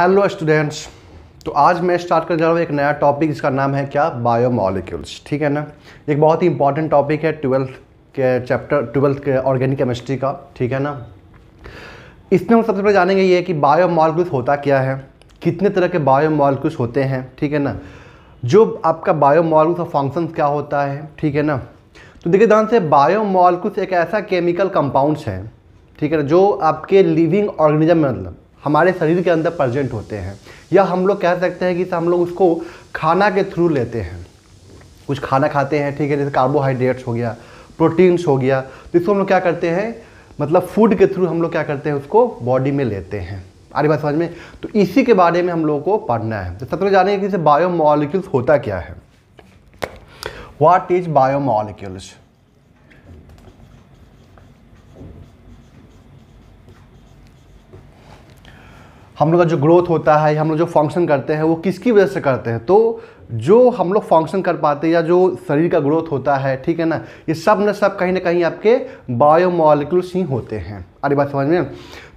hello students तो आज मैं स्टार्ट कर जा रहा हूँ एक नया टॉपिक जिसका नाम है क्या बायोमोलिक्यूल्स ठीक है ना एक बहुत ही इंपॉर्टेंट टॉपिक है ट्वेल्थ के चैप्टर ट्वेल्थ के ऑर्गेनिक केमिस्ट्री का ठीक है ना इसमें हम सबसे पहले जानेंगे ये कि बायोमोलिक्यूल्स होता क्या है कितने तरह के बायोमोलिक्यूल्स होते हैं ठीक है ना जो आपका बायोमोलिक्यूल्स का फंक्शन क्या होता है ठीक है ना तो देखिए ध्यान से बायोमोलिक्यूल्स एक ऐसा केमिकल कंपाउंड्स हैं ठीक है ना जो आपके लिविंग ऑर्गेनिज्म मतलब हमारे शरीर के अंदर प्रजेंट होते हैं या हम लोग कह सकते हैं कि हम लोग उसको खाना के थ्रू लेते हैं कुछ खाना खाते हैं ठीक है जैसे कार्बोहाइड्रेट्स हो गया प्रोटीन्स हो गया तो इसको हम लोग क्या करते हैं मतलब फूड के थ्रू हम लोग क्या करते हैं उसको बॉडी में लेते हैं आ रही बात समझ में तो इसी के बारे में हम लोगों को पढ़ना है तो सब लोग जानेंगे कि मॉलिक्यूल्स होता क्या है वाट इज बायो मॉलिक्यूल्स हम लोग का जो ग्रोथ होता है हम लोग जो फंक्शन करते हैं वो किसकी वजह से करते हैं तो जो हम लोग फंक्शन कर पाते हैं या जो शरीर का ग्रोथ होता है ठीक है ना ये सब न सब कहीं ना कहीं आपके बायोमोलिकुल्स ही होते हैं अरे बात समझ में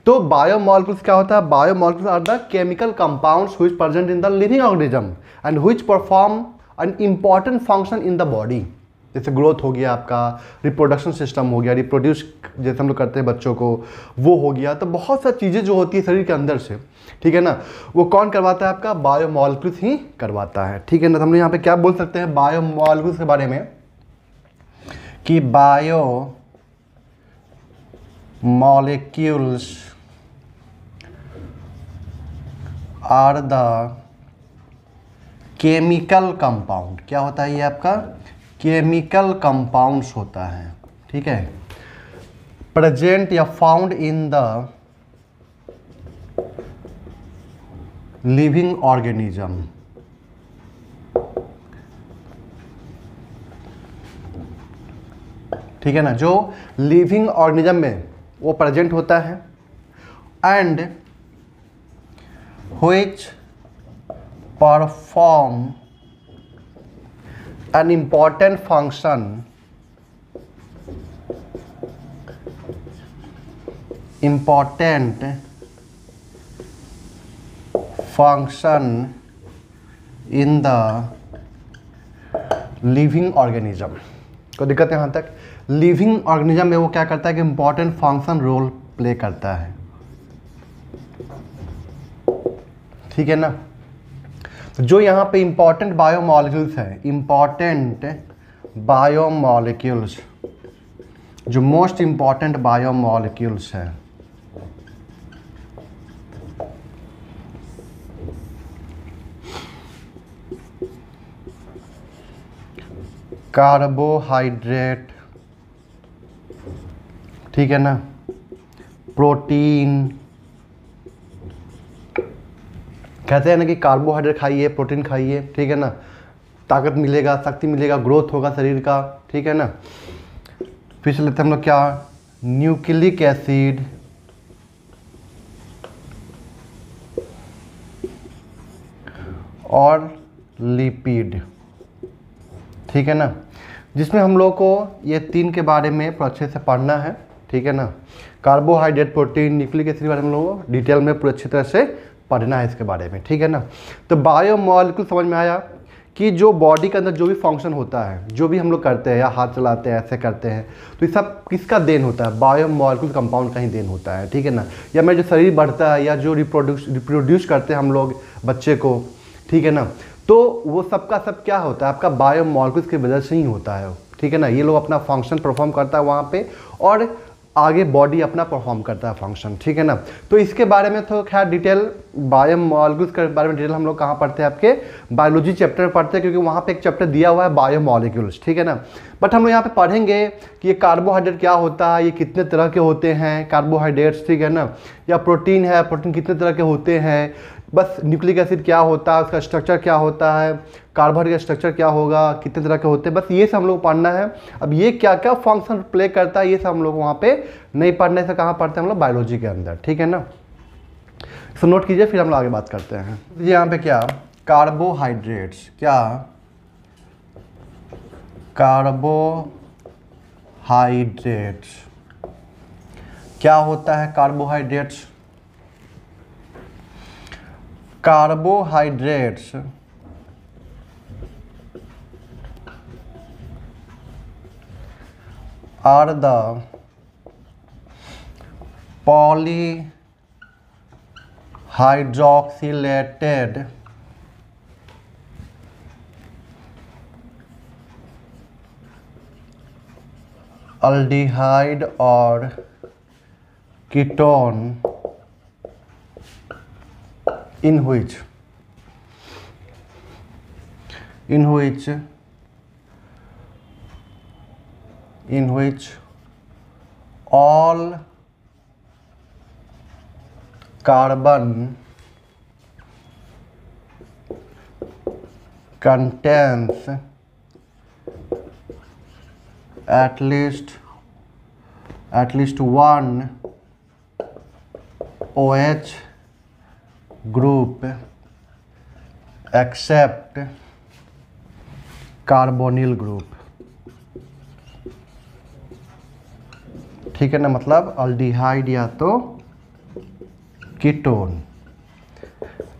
तो बायोमोलिकुल्स क्या होता है biomolecules are the chemical compounds which present in the living organism and which perform an important function in the body जैसे ग्रोथ हो गया आपका रिप्रोडक्शन सिस्टम हो गया रिप्रोड्यूस जैसे हम लोग करते हैं बच्चों को वो हो गया तो बहुत सारी चीज़ें जो होती है शरीर के अंदर से ठीक है ना वो कौन करवाता है आपका बायोमोलिक्यूल्स ही करवाता है ठीक है ना तो हम लोग यहाँ पे क्या बोल सकते हैं बायोमोलिक्यूल्स के बारे में कि biomolecules are the chemical compound क्या होता है ये आपका केमिकल कंपाउंड्स होता है ठीक है प्रेजेंट या found in the living organism ठीक है ना जो लिविंग ऑर्गेनिज्म में वो प्रेजेंट होता है and which perform an important function important function in the living organism को दिक्कत है तक लिविंग ऑर्गेनिज्म में वो क्या करता है कि इंपॉर्टेंट फंक्शन रोल प्ले करता है ठीक है ना तो जो यहाँ पे इम्पॉर्टेंट बायोमोलिक्यूल्स हैं इम्पॉर्टेंट बायोमोलिक्यूल्स जो मोस्ट इम्पॉर्टेंट बायोमोलिक्यूल्स हैं कार्बोहाइड्रेट ठीक है ना प्रोटीन कहते हैं ना कि कार्बोहाइड्रेट खाइए प्रोटीन खाइए ठीक है ना ताकत मिलेगा शक्ति मिलेगा ग्रोथ होगा शरीर का ठीक है ना फिर से लेते हैं हम लोग क्या न्यूक्लिक एसिड और लिपिड ठीक है ना जिसमें हम लोग को ये तीन के बारे में पूरा अच्छे से पढ़ना है ठीक है ना कार्बोहाइड्रेट प्रोटीन न्यूक्लिक एसिड के बारे में हम लोग डिटेल में पूरे अच्छी तरह से पढ़ना है इसके बारे में ठीक है ना तो बायोमोलिकुल समझ में आया कि जो बॉडी के अंदर जो भी फंक्शन होता है जो भी हम लोग करते हैं या हाथ चलाते हैं ऐसे करते हैं तो ये सब किसका देन होता है बायोमोलिकुल कंपाउंड का ही देन होता है ठीक है ना या मेरा जो शरीर बढ़ता है या जो रिप्रोड्यूस रिप्रोड्यूस करते हैं हम लोग बच्चे को ठीक है ना तो वो सब का सब क्या होता है आपका बायोमोलिकुल्स की वजह से ही होता है ठीक है ना ये लोग अपना फंक्शन परफॉर्म करता है वहाँ पर और आगे बॉडी अपना परफॉर्म करता है फंक्शन ठीक है ना तो इसके बारे में तो खैर डिटेल बायो मॉलिक्यूल्स के बारे में डिटेल हम लोग कहाँ पढ़ते हैं आपके बायोलॉजी चैप्टर में पढ़ते हैं क्योंकि वहाँ पे एक चैप्टर दिया हुआ है बायो मॉलिक्यूल्स ठीक है ना बट हम लोग यहाँ पे पढ़ेंगे कि ये कार्बोहाइड्रेट क्या होता है ये कितने तरह के होते हैं कार्बोहाइड्रेट्स ठीक है ना या प्रोटीन है प्रोटीन कितने तरह के होते हैं बस न्यूक्लिक एसिड क्या होता है उसका स्ट्रक्चर क्या होता है कार्बन का स्ट्रक्चर क्या होगा कितने तरह के होते हैं बस ये सब हम लोग पढ़ना है अब ये क्या क्या फंक्शन प्ले करता है ये सब हम लोग वहाँ पे नहीं पढ़ने से कहाँ पढ़ते हैं हम लोग बायोलॉजी के अंदर ठीक है ना सो नोट कीजिए फिर हम लोग आगे बात करते हैं यहाँ पे क्या कार्बोहाइड्रेट्स क्या कार्बोहाइड्रेट्स क्या होता है carbohydrates carbohydrates are the poly hydroxylated aldehyde और ketone in which in which in which all carbon contains at least at least one OH group except carbonyl group ठीक है ना मतलब अल्डिहाइड या तो कीटोन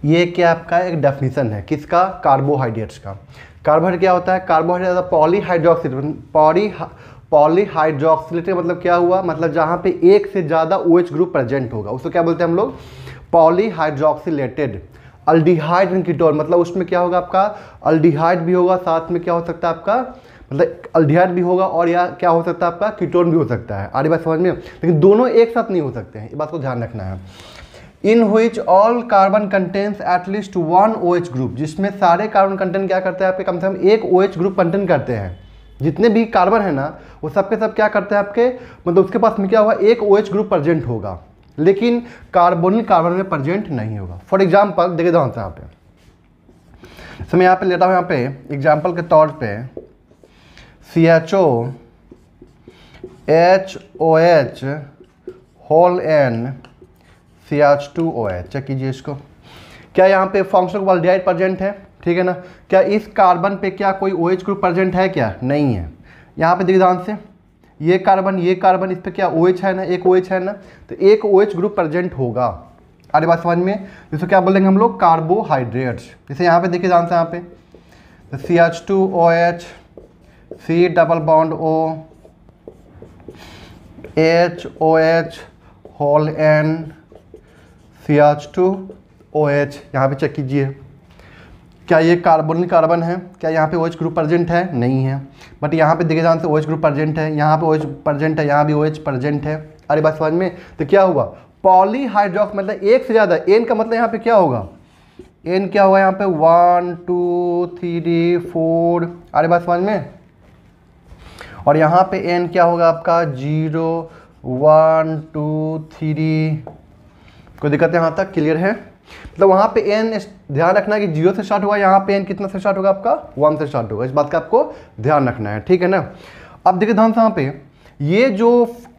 ये क्या आपका एक डेफिनेशन है किसका कार्बोहाइड्रेट्स का कार्बोहाइड्रेट क्या होता है कार्बोहाइड्रेट पॉलीहाइड्रोक्सिलेट पॉली पॉलीहाइड्रोक्सिलेट मतलब क्या हुआ मतलब जहाँ पे एक से ज़्यादा ओएच ग्रुप प्रेजेंट होगा उसको क्या बोलते हैं हम लोग पॉलीहाइड्रोक्सीटेड अल्डिहाइड एंड कीटोन मतलब उसमें क्या होगा आपका अल्डिहाइड भी होगा साथ में क्या हो सकता है आपका मतलब अल्डिहाइड भी होगा और या क्या हो सकता है आपका कीटोन भी हो सकता है आरी बात समझ में लेकिन दोनों एक साथ नहीं हो सकते हैं ये बात को ध्यान रखना है in which all carbon contents at least one O H group जिसमें सारे कार्बन कंटेंट क्या करते हैं आपके कम से कम एक ओ एच ग्रुप कंटेंट करते हैं जितने भी कार्बन है ना वो सबके सब क्या करते हैं आपके मतलब उसके पास में क्या होगा एक ओ एच ग्रुप प्रजेंट होगा लेकिन कार्बोनिल कार्बन में प्रजेंट नहीं होगा फॉर एग्जाम्पल देखे दो यहाँ पे सो मैं यहाँ पे लेता हूँ यहाँ पे एग्जाम्पल के तौर पे सी एच ओ एच ओ H whole N C H two O H check कीजिए इसको क्या यहाँ पे फंक्शनल वाल्डिहाइड प्रजेंट है ठीक है ना क्या इस कार्बन पे क्या कोई O OH H group present है क्या नहीं है यहाँ पे दिग्धान से ये कार्बन ये कार्बन इस पर क्या ओ OH है ना एक ओ OH है ना तो एक ओ OH ग्रुप प्रेजेंट होगा अरे बात समझ में जिसको क्या बोलेंगे हम लोग कार्बोहाइड्रेट्स जैसे यहाँ पे देखिए जान से यहाँ पे तो C H two O H C double bond O H ओ H whole N C H two O H यहाँ पे चेक कीजिए क्या ये कार्बोनिल कार्बन है क्या यहाँ पे ओएच ग्रुप प्रजेंट है नहीं है बट यहाँ पे देखे जाने से ओएच ग्रुप प्रजेंट है यहाँ पे ओएच OH प्रजेंट है यहाँ भी ओएच OH प्रजेंट है अरे बात समझ में तो क्या हुआ पॉलीहाइड्रॉक्स मतलब एक से ज़्यादा एन का मतलब यहाँ पे क्या होगा एन क्या होगा यहाँ पे वन टू थ्री फोर अरे बात समझ में और यहाँ पे एन क्या होगा आपका जीरो वन टू थ्री कोई दिक्कत यहाँ तक क्लियर है मतलब वहाँ पे एन ध्यान रखना कि जीरो से स्टार्ट होगा यहाँ पे एन कितना से स्टार्ट होगा आपका वन से स्टार्ट होगा इस बात का आपको ध्यान रखना है ठीक है ना अब देखिए ध्यान से यहाँ पे ये जो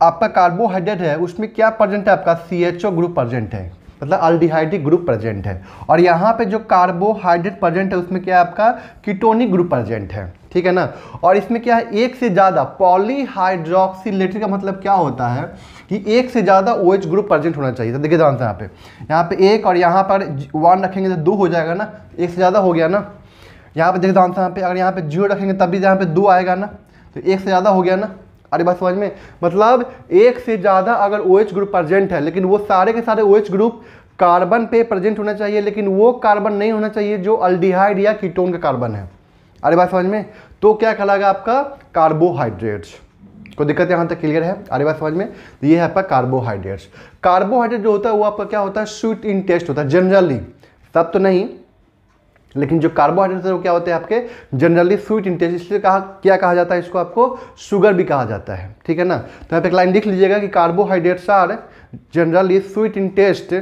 आपका कार्बोहाइड्रेट है उसमें क्या प्रजेंट है आपका सी ग्रुप प्रजेंट है मतलब अल्डिहाइड्रिक ग्रुप प्रजेंट है और यहाँ पर जो कार्बोहाइड्रेट प्रजेंट है उसमें क्या है आपका कीटोनिक ग्रुप प्रजेंट है ठीक है ना और इसमें क्या है एक से ज़्यादा पॉलीहाइड्रोक्सीलेटर का मतलब क्या होता है कि एक से ज़्यादा ओ OH ग्रुप प्रेजेंट होना चाहिए देखिए ध्यान से यहाँ पे यहाँ पे एक और यहाँ पर वन रखेंगे तो दो हो जाएगा ना एक से ज़्यादा हो गया ना यहाँ पे देखिए ध्यान से यहाँ पे अगर यहाँ पे जीरो रखेंगे तभी यहाँ पे दो आएगा ना तो एक से ज़्यादा हो गया ना अरे बात समझ में मतलब एक से ज़्यादा अगर ओ OH ग्रुप प्रजेंट है लेकिन वो सारे के सारे ओ OH ग्रुप कार्बन पे प्रेजेंट होना चाहिए लेकिन वो कार्बन नहीं होना चाहिए जो अल्डिहाइड या कीटोन का कार्बन है अरे बात समझ में तो क्या कहलाएगा आपका कार्बोहाइड्रेट्स कोई दिक्कत यहाँ तक क्लियर है अरे बात समझ में तो ये है आपका कार्बोहाइड्रेट्स कार्बोहाइड्रेट जो होता है वो आपका क्या होता है स्वीट इन टेस्ट होता है जनरली सब तो नहीं लेकिन जो कार्बोहाइड्रेट्स है वो क्या होते हैं आपके जनरली स्वीट इन टेस्ट इसलिए कहा क्या कहा जाता है इसको आपको शुगर भी कहा जाता है ठीक है ना तो आप एक लाइन लिख लीजिएगा कि carbohydrates are generally sweet in taste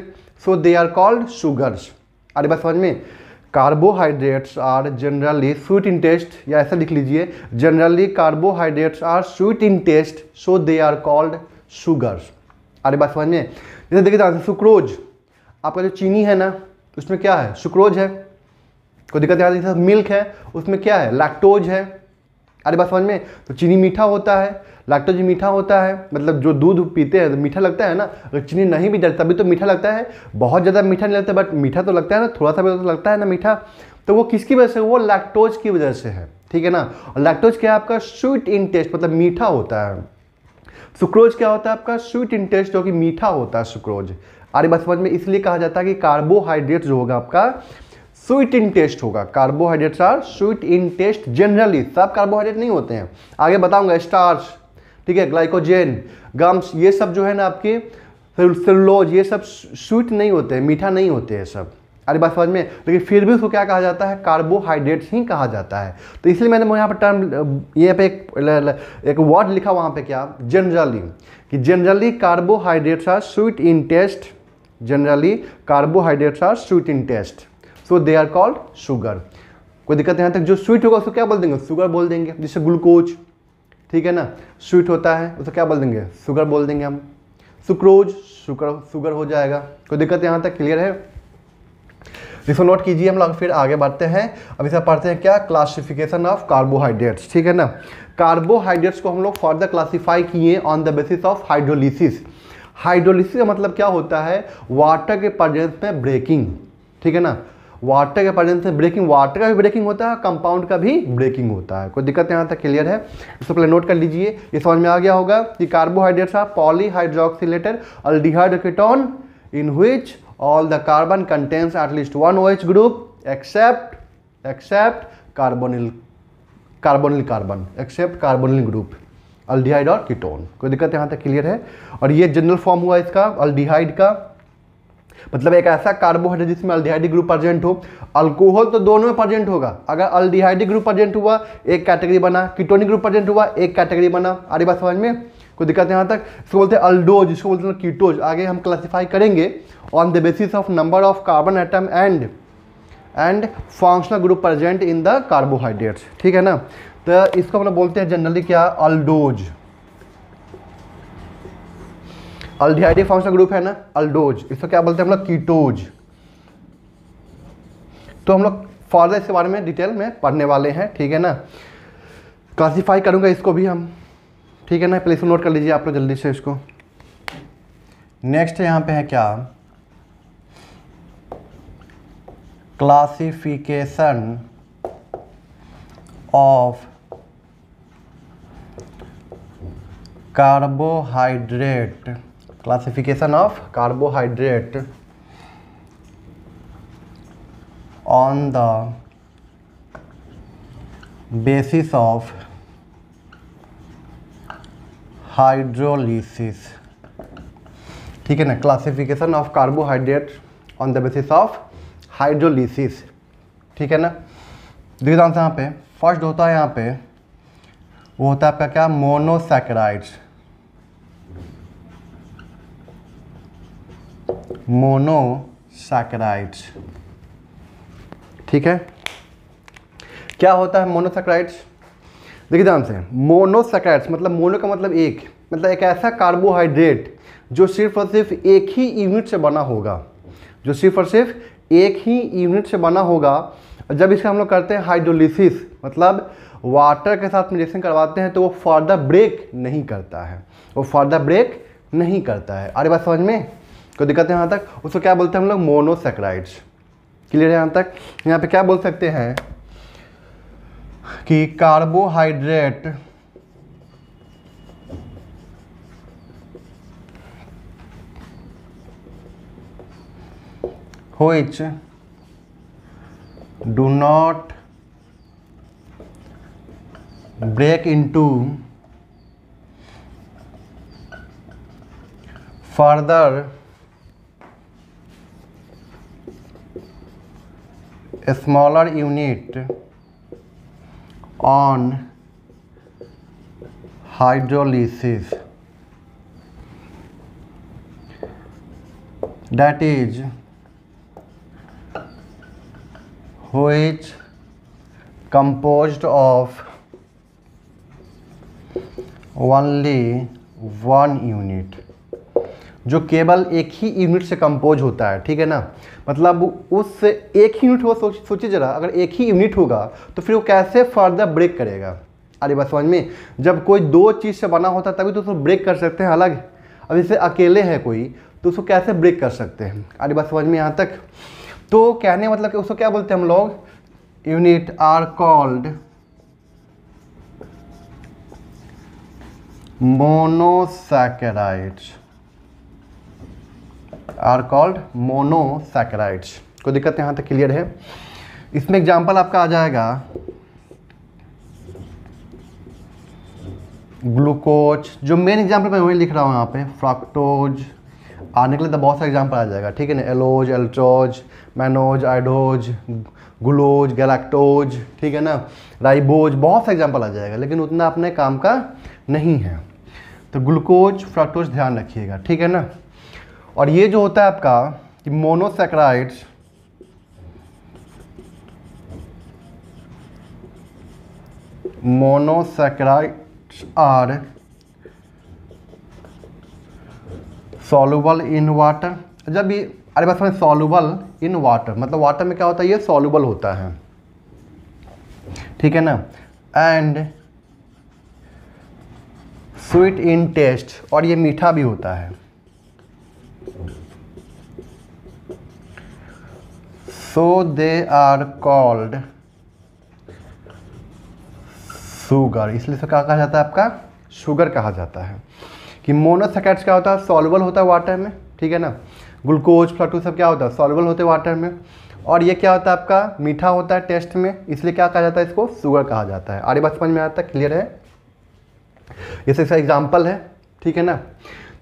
so they are called sugars अरे बात समझ में carbohydrates are generally sweet in taste या ऐसा लिख लीजिए generally carbohydrates are sweet in taste so they are called sugars अरे बात समझ में जैसे देखिए आंसर सुक्रोज आपका जो चीनी है ना उसमें क्या है सुक्रोज है कोई दिक्कत यहाँ मिल्क है उसमें क्या है लैक्टोज है अरे बात समझ में तो चीनी मीठा होता है लैक्टोज मीठा होता है मतलब जो दूध पीते हैं तो मीठा लगता है ना अगर चीनी नहीं भी डालता तभी तो मीठा लगता है बहुत ज़्यादा मीठा नहीं लगता बट मीठा तो लगता है ना थोड़ा सा भी तो लगता है ना मीठा तो वो किसकी वजह से वो लैक्टोज की वजह से है ठीक है ना और लैक्टोज क्या है आपका स्वीट इन टेस्ट मतलब मीठा होता है सुक्रोज क्या होता है आपका स्वीट इन टेस्ट जो कि मीठा होता है सुक्रोज आर्य बात समझ में इसलिए कहा जाता है कि कार्बोहाइड्रेट जो होगा आपका स्वीट इन टेस्ट होगा carbohydrates are sweet in taste generally सब कार्बोहाइड्रेट नहीं होते हैं आगे बताऊंगा स्टार्च ठीक है ग्लाइकोजेन गम्स ये सब जो है ना आपके सेलुलोज ये सब स्वीट नहीं होते हैं मीठा नहीं होते हैं सब अरे बात समझ में लेकिन फिर भी उसको क्या कहा जाता है कार्बोहाइड्रेट्स ही कहा जाता है तो इसलिए मैंने यहाँ पर टर्म यहाँ पे एक एक वर्ड लिखा वहाँ पे क्या जनरली कि generally carbohydrates are sweet in taste generally carbohydrates are sweet in taste so they are called sugar कोई दिक्कत यहाँ तक जो स्वीट होगा उसको क्या बोल देंगे शुगर बोल देंगे जैसे ग्लूकोज ठीक है ना स्वीट होता है उसको क्या बोल देंगे शुगर बोल देंगे हम सुक्रोज शुगर शुगर हो जाएगा कोई दिक्कत यहाँ तक क्लियर है इसको नोट कीजिए हम लोग फिर आगे बढ़ते हैं अब इसे पढ़ते हैं क्या क्लासिफिकेशन ऑफ कार्बोहाइड्रेट्स ठीक है ना कार्बोहाइड्रेट्स को हम लोग फर्दर क्लासीफाई किए on the basis of hydrolysis hydrolysis का मतलब क्या होता है वाटर के प्रेजेंस में ब्रेकिंग ठीक है ना वाटर के प्रेजेंस में ब्रेकिंग वाटर का भी ब्रेकिंग होता है कंपाउंड का भी ब्रेकिंग होता है कोई दिक्कत यहाँ तक क्लियर है इसको पहले नोट कर लीजिए ये समझ में आ गया होगा कि carbohydrates are polyhydroxylated aldehyde or ketone in which all the carbon contents at least one O H group except except carbonyl carbonyl carbon except carbonyl group aldehyde और कीटोन कोई दिक्कत यहाँ तक क्लियर है और ये जनरल फॉर्म हुआ इसका अल्डिहाइड का मतलब एक ऐसा कार्बोहाइड्रेट जिसमें अल्डिहाइड्रिक ग्रुप प्रजेंट हो अल्कोहल तो दोनों में प्रजेंट होगा अगर अल्डिहाइड्रिक ग्रुप प्रजेंट हुआ एक कैटेगरी बना कीटोनिक ग्रुप प्रजेंट हुआ एक कैटेगरी बना आरी बात समझ में कोई दिक्कत यहाँ तक इसको बोलते हैं अल्डोज इसको बोलते हैं कीटोज आगे हम क्लासीफाई करेंगे on the basis of number of carbon atom and and functional group present in the carbohydrates ठीक है ना तो इसको हम लोग बोलते हैं जनरली क्या अल्डोज अल्डिहाइडी फंक्शनल ग्रुप है ना अल्डोज इसको क्या बोलते हैं हम लोग कीटोज तो हम लोग फर्दर इसके बारे में डिटेल में पढ़ने वाले हैं ठीक है ना क्लासीफाई करूँगा इसको भी हम ठीक है ना प्लीज नोट कर लीजिए आप लोग जल्दी से इसको नेक्स्ट यहाँ पे है क्या classification of carbohydrate classification of carbohydrate on the basis of hydrolysis ठीक है ना classification of carbohydrate on the basis of hydrolysis ठीक है ना देखिए आंसर यहाँ पे फर्स्ट होता है यहाँ पे वो होता है आपका क्या मोनोसेक्राइड्स मोनोसैकराइड्स ठीक है क्या होता है मोनोसैकराइड्स देखिए ध्यान से मोनोसैकराइड्स मतलब मोनो का मतलब एक मतलब एक ऐसा कार्बोहाइड्रेट जो सिर्फ और सिर्फ एक ही यूनिट से बना होगा जो सिर्फ और सिर्फ एक ही यूनिट से बना होगा जब इसका हम लोग करते हैं हाइड्रोलिसिस मतलब वाटर के साथ मिलेशन करवाते हैं तो वो फर्दर ब्रेक नहीं करता है वो फर्दर ब्रेक नहीं करता है अरे बात समझ में कोई तो दिक्कत है यहाँ तक उसको क्या बोलते हैं हम लोग मोनोसेक्राइड्स क्लियर है यहाँ तक यहाँ पे क्या बोल सकते हैं कि carbohydrate which do not break into further a smaller unit on hydrolysis that is which composed of only one unit जो केवल एक ही यूनिट से कंपोज होता है ठीक है ना मतलब उस एक ही यूनिट हो सोच सोचिए ज़रा अगर एक ही यूनिट होगा तो फिर वो कैसे फर्दर ब्रेक करेगा अरे बस समझ में जब कोई दो चीज़ से बना होता तभी तो उसको ब्रेक कर सकते हैं अलग अब जैसे अकेले है कोई तो उसको कैसे ब्रेक कर सकते हैं अरे बस समझ में यहाँ तक तो कहने मतलब कि उसको क्या बोलते हैं हम लोग unit are called monosaccharides are called monosaccharides कोई दिक्कत यहाँ तक क्लियर है इसमें एग्जाम्पल आपका आ जाएगा ग्लूकोज जो मेन एग्जाम्पल मैं वही लिख रहा हूँ यहाँ पे फ्रॉक्टोज आने के लिए तो बहुत सारे एग्जाम्पल आ जाएगा ठीक है ना allose altrose mannose idose gulose galactose ठीक है ना राइबोज बहुत सा एग्जाम्पल आ जाएगा लेकिन उतना अपने काम का नहीं है तो ग्लूकोज फ्रक्टोज ध्यान रखिएगा ठीक है ना और ये जो होता है आपका monosaccharides monosaccharides are soluble in water जब ये अरे बस मैं सॉल्युबल इन वाटर मतलब वाटर में क्या होता है ये सॉल्युबल होता है ठीक है ना एंड स्वीट इन टेस्ट और ये मीठा भी होता है so they are called sugar इसलिए इसको क्या कहा जाता है आपका शुगर कहा जाता है कि मोनोसैकेट्स क्या होता है सॉल्वल होता है वाटर में ठीक है ना ग्लूकोज फ्लाटू सब क्या होता है सॉल्वल होते वाटर में और ये क्या होता है आपका मीठा होता है टेस्ट में इसलिए क्या कहा जाता है इसको शुगर कहा जाता है आगे बात समझ में आता है क्लियर है ये इसका एग्जाम्पल है ठीक है ना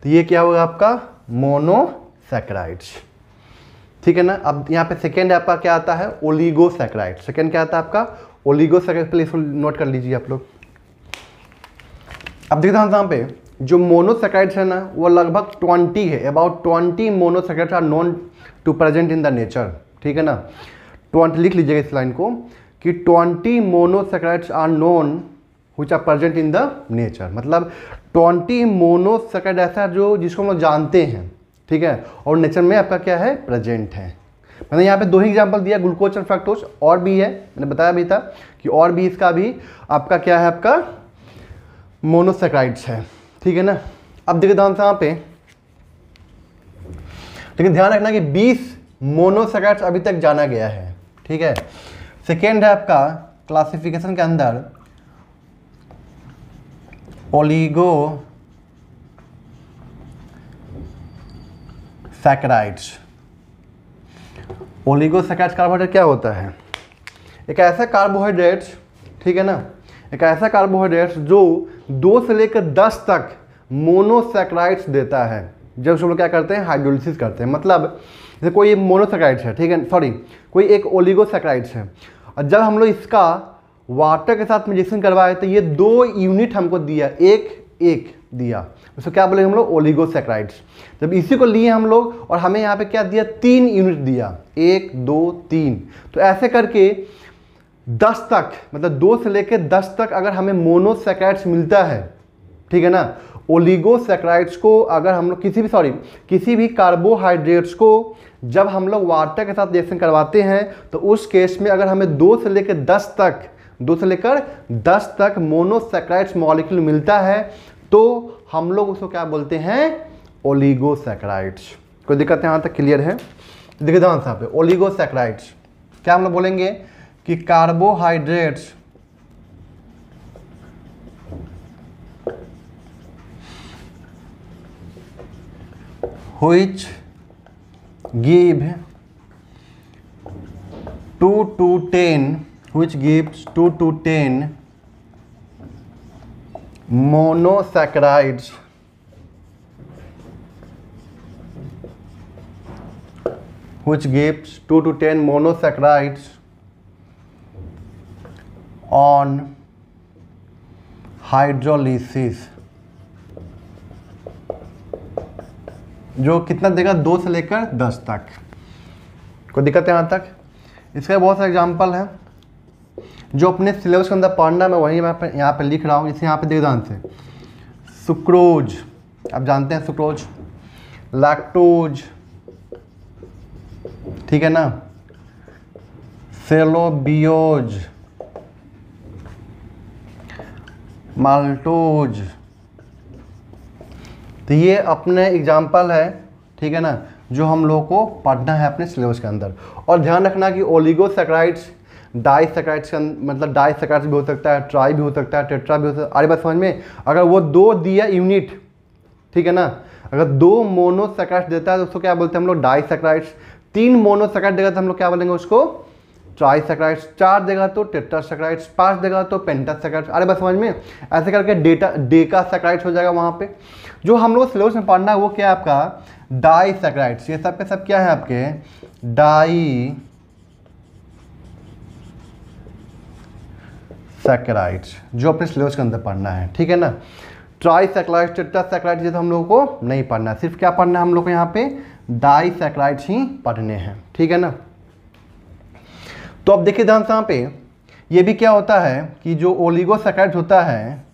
तो ये क्या होगा आपका मोनोसेक्राइड्स ठीक है ना अब यहाँ पे सेकेंड आपका क्या आता है ओलिगोसेक्राइड सेकेंड क्या आता है आपका ओलिगो पहले नोट कर लीजिए आप लोग अब देखते हैं यहाँ पे जो मोनोसेक्राइड्स है ना वो लगभग 20 है about 20 monosaccharides are known to present in the nature ठीक है ना ट्वेंटी लिख लीजिएगा इस लाइन को कि 20 monosaccharides are known which are present in the nature मतलब ट्वेंटी मोनोसैकेड ऐसा जो जिसको हम लोग जानते हैं ठीक है और नेचर में आपका क्या है प्रजेंट है मैंने यहाँ पे दो ही एग्जाम्पल दिया ग्लूकोज और फैक्टोज और भी है मैंने बताया भी था कि और भी इसका भी आपका क्या है आपका मोनोसेक्राइड्स है ठीक है ना अब देखिए ध्यान से यहाँ पे लेकिन ध्यान रखना कि 20 मोनोसेक्राइड्स अभी तक जाना गया है ठीक है सेकेंड है आपका क्लासिफिकेशन के अंदर ओलीगो ओलिगोसैक्राइड कार्बोहाइड्रेट क्या होता है एक ऐसा कार्बोहाइड्रेट ठीक है ना एक ऐसा कार्बोहाइड्रेट जो दो से लेकर दस तक मोनोसैक्राइड्स देता है जब उसमें क्या करते हैं हाइड्रोलिसिस करते हैं मतलब जैसे कोई मोनोसैक्राइड्स है ठीक है सॉरी कोई एक ओलिगोसैक्राइड्स है और जब हम लोग इसका वाटर के साथ मिजेशन करवाए तो ये दो यूनिट हमको दिया एक एक दिया उसको क्या बोलेंगे हम लोग ओलिगोसेक्राइड्स जब इसी को लिए हम लोग और हमें यहाँ पे क्या दिया तीन यूनिट दिया एक दो तीन तो ऐसे करके दस तक मतलब दो से लेकर दस तक अगर हमें मोनोसेक्राइड्स मिलता है ठीक है ना ओलिगोसेक्राइड्स को अगर हम लोग किसी भी सॉरी किसी भी कार्बोहाइड्रेट्स को जब हम लोग वाटर के साथ रिएक्शन करवाते हैं तो उस केस में अगर हमें दो से लेकर दस तक दो से लेकर दस तक मोनोसेक्राइड्स मॉलिक्यूल मिलता है तो हम लोग उसको क्या बोलते हैं ओलिगोसेक्राइड्स कोई दिक्कत यहाँ तक क्लियर है देखिए ध्यान साहब ओलिगोसेक्राइड्स क्या हम लोग बोलेंगे कि carbohydrates which give two to ten which gives 2 to 10 monosaccharides which gives 2 to 10 monosaccharides on hydrolysis जो कितना देगा दो से लेकर दस तक कोई दिक्कत है यहाँ तक इसका बहुत सारे एग्जाम्पल हैं जो अपने सिलेबस के अंदर पढ़ना है वही मैं यहाँ पर लिख रहा हूँ जैसे यहाँ पर देख से सुक्रोज आप जानते हैं सुक्रोज लैक्टोज ठीक है ना सेलोबियोज माल्टोज तो ये अपने एग्जाम्पल है ठीक है ना जो हम लोगों को पढ़ना है अपने सिलेबस के अंदर और ध्यान रखना कि ओलिगोसेक्राइड्स डाई का मतलब डाई डाइसक्राइड्स भी हो सकता है ट्राई भी हो सकता है टेट्रा भी हो सकता है अरे बात समझ में अगर वो दो दिया यूनिट ठीक है ना अगर दो मोनोसक्राइड्स देता है तो उसको क्या बोलते हैं हम लोग डाई डाइसक्राइड्स तीन मोनोसक्राइड देगा तो हम लोग क्या बोलेंगे उसको ट्राई ट्राइसक्राइड्स चार देगा तो टेट्रासक्राइड्स पाँच देगा तो पेंटासक्राइड्स अरे बस समझ में ऐसे करके डेटा डेका सक्राइड्स हो जाएगा वहाँ पर जो हम लोग सिलेबस में पढ़ना है वो क्या है आपका डाई सक्राइड्स ये सब के सब क्या है आपके डाई सेक्राइड्स जो अपने सिलेबस के अंदर पढ़ना है ठीक है ना ट्राई सेक्राइड टेट्रा सेक्राइड जैसे हम लोगों को नहीं पढ़ना है सिर्फ क्या पढ़ना है हम लोग को यहाँ पे डाई सेक्राइड्स ही पढ़ने हैं ठीक है ना तो अब देखिए ध्यान से यहाँ पे ये भी क्या होता है कि जो ओलिगो सेक्राइड होता है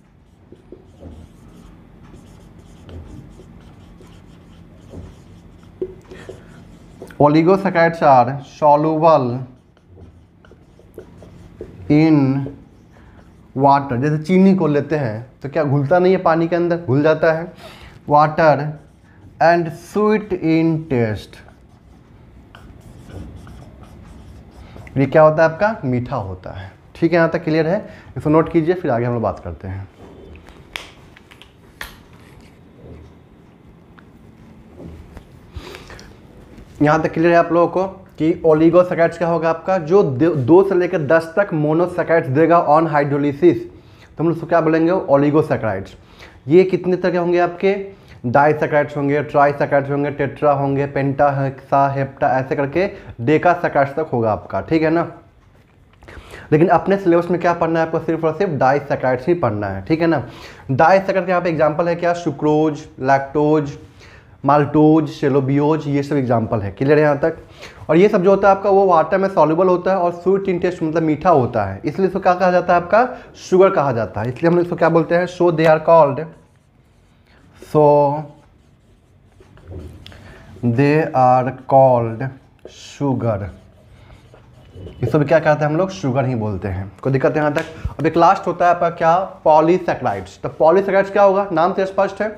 oligo oligosaccarides are soluble in water जैसे चीनी को लेते हैं तो क्या घुलता नहीं है पानी के अंदर घुल जाता है water and sweet in taste ये क्या होता है आपका मीठा होता है ठीक है यहाँ तक क्लियर है इसको नोट कीजिए फिर आगे हम लोग बात करते हैं यहाँ तक क्लियर है आप लोगों को कि ओलिगोसैकेट्स क्या होगा आपका जो दो से लेकर दस तक मोनोसैकेट्स देगा ऑन हाइड्रोलिसिस तो हम लोग क्या बोलेंगे ओलिगोसैक्राइड्स ये कितने तरह के होंगे आपके डाइसैक्राइड्स होंगे ट्राइसैक्राइड्स होंगे टेट्रा होंगे पेंटा हेक्सा हेप्टा ऐसे करके डेकासैक्राइड्स तक होगा आपका ठीक है ना लेकिन अपने सिलेबस में क्या पढ़ना है आपको सिर्फ और सिर्फ डाइसैक्राइड्स ही पढ़ना है ठीक है ना डाइसैक्राइड के यहाँ पे एग्जाम्पल है क्या सुक्रोज लैक्टोज माल्टोज शेलोबियोज ये सब एग्जाम्पल है क्लियर है यहाँ तक और ये सब जो होता है आपका वो वाटर में सॉल्यूबल होता है और स्वीट इन टेस्ट मतलब मीठा होता है इसलिए इसको क्या कहा जाता है आपका शुगर कहा जाता है इसलिए हम इसको क्या बोलते हैं so they are called so they are called sugar इसको भी क्या कहते हैं हम लोग शुगर ही बोलते हैं कोई दिक्कत यहाँ तक अब एक लास्ट होता है आपका क्या पॉलीसेक्राइड्स तो पॉलीसेक्राइड्स क्या होगा नाम से स्पष्ट है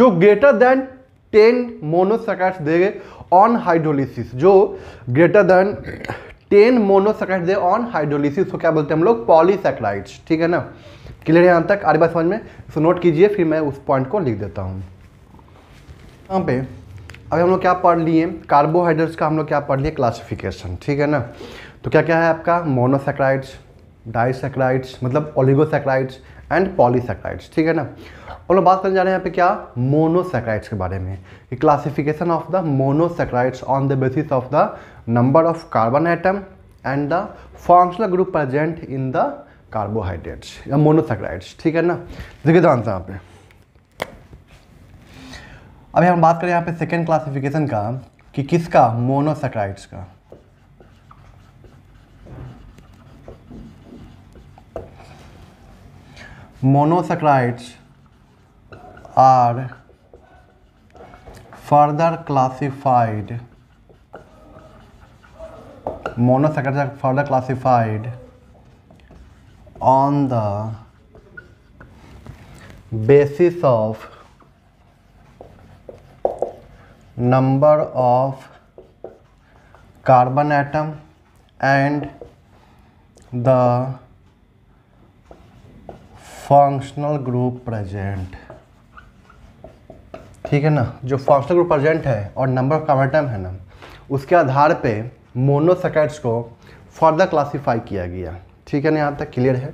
जो greater than ten monosaccharides they on hydrolysis जो greater than ten monosaccharides they on hydrolysis को क्या बोलते हैं हम लोग पॉलीसैकराइड्स ठीक है ना क्लियर है यहाँ तक आगे बात समझ में इसको नोट कीजिए फिर मैं उस पॉइंट को लिख देता हूँ यहाँ पे अभी हम लोग क्या पढ़ लिए कार्बोहाइड्रेट्स का हम लोग क्या पढ़ लिए क्लासिफिकेशन ठीक है ना तो क्या क्या है आपका मोनोसेक्राइड्स डाइसेक्राइड्स मतलब ओलिगोसेक्राइड्स एंड पॉलीसेक्राइड्स ठीक है ना और लोग बात करने जा रहे हैं यहाँ पे क्या मोनोसेक्राइड्स के बारे में classification of the monosaccharides on the basis of the number of carbon atom and the functional group present in the carbohydrates या मोनोसेक्राइड्स ठीक है ना देखिए ध्यान तो से यहाँ पे अभी हम बात करें यहाँ पे सेकेंड क्लासिफिकेशन का कि किसका मोनोसेक्राइड्स का monosaccharides are further classified monosaccharides are further classified on the basis of number of carbon atom and the functional group present ठीक है ना जो फंक्शनल ग्रुप प्रेजेंट है और नंबर ऑफ कार्बन है ना उसके आधार पे मोनोसेकेट्स को फर्दर क्लासिफाई किया गया ठीक है ना यहाँ तक क्लियर है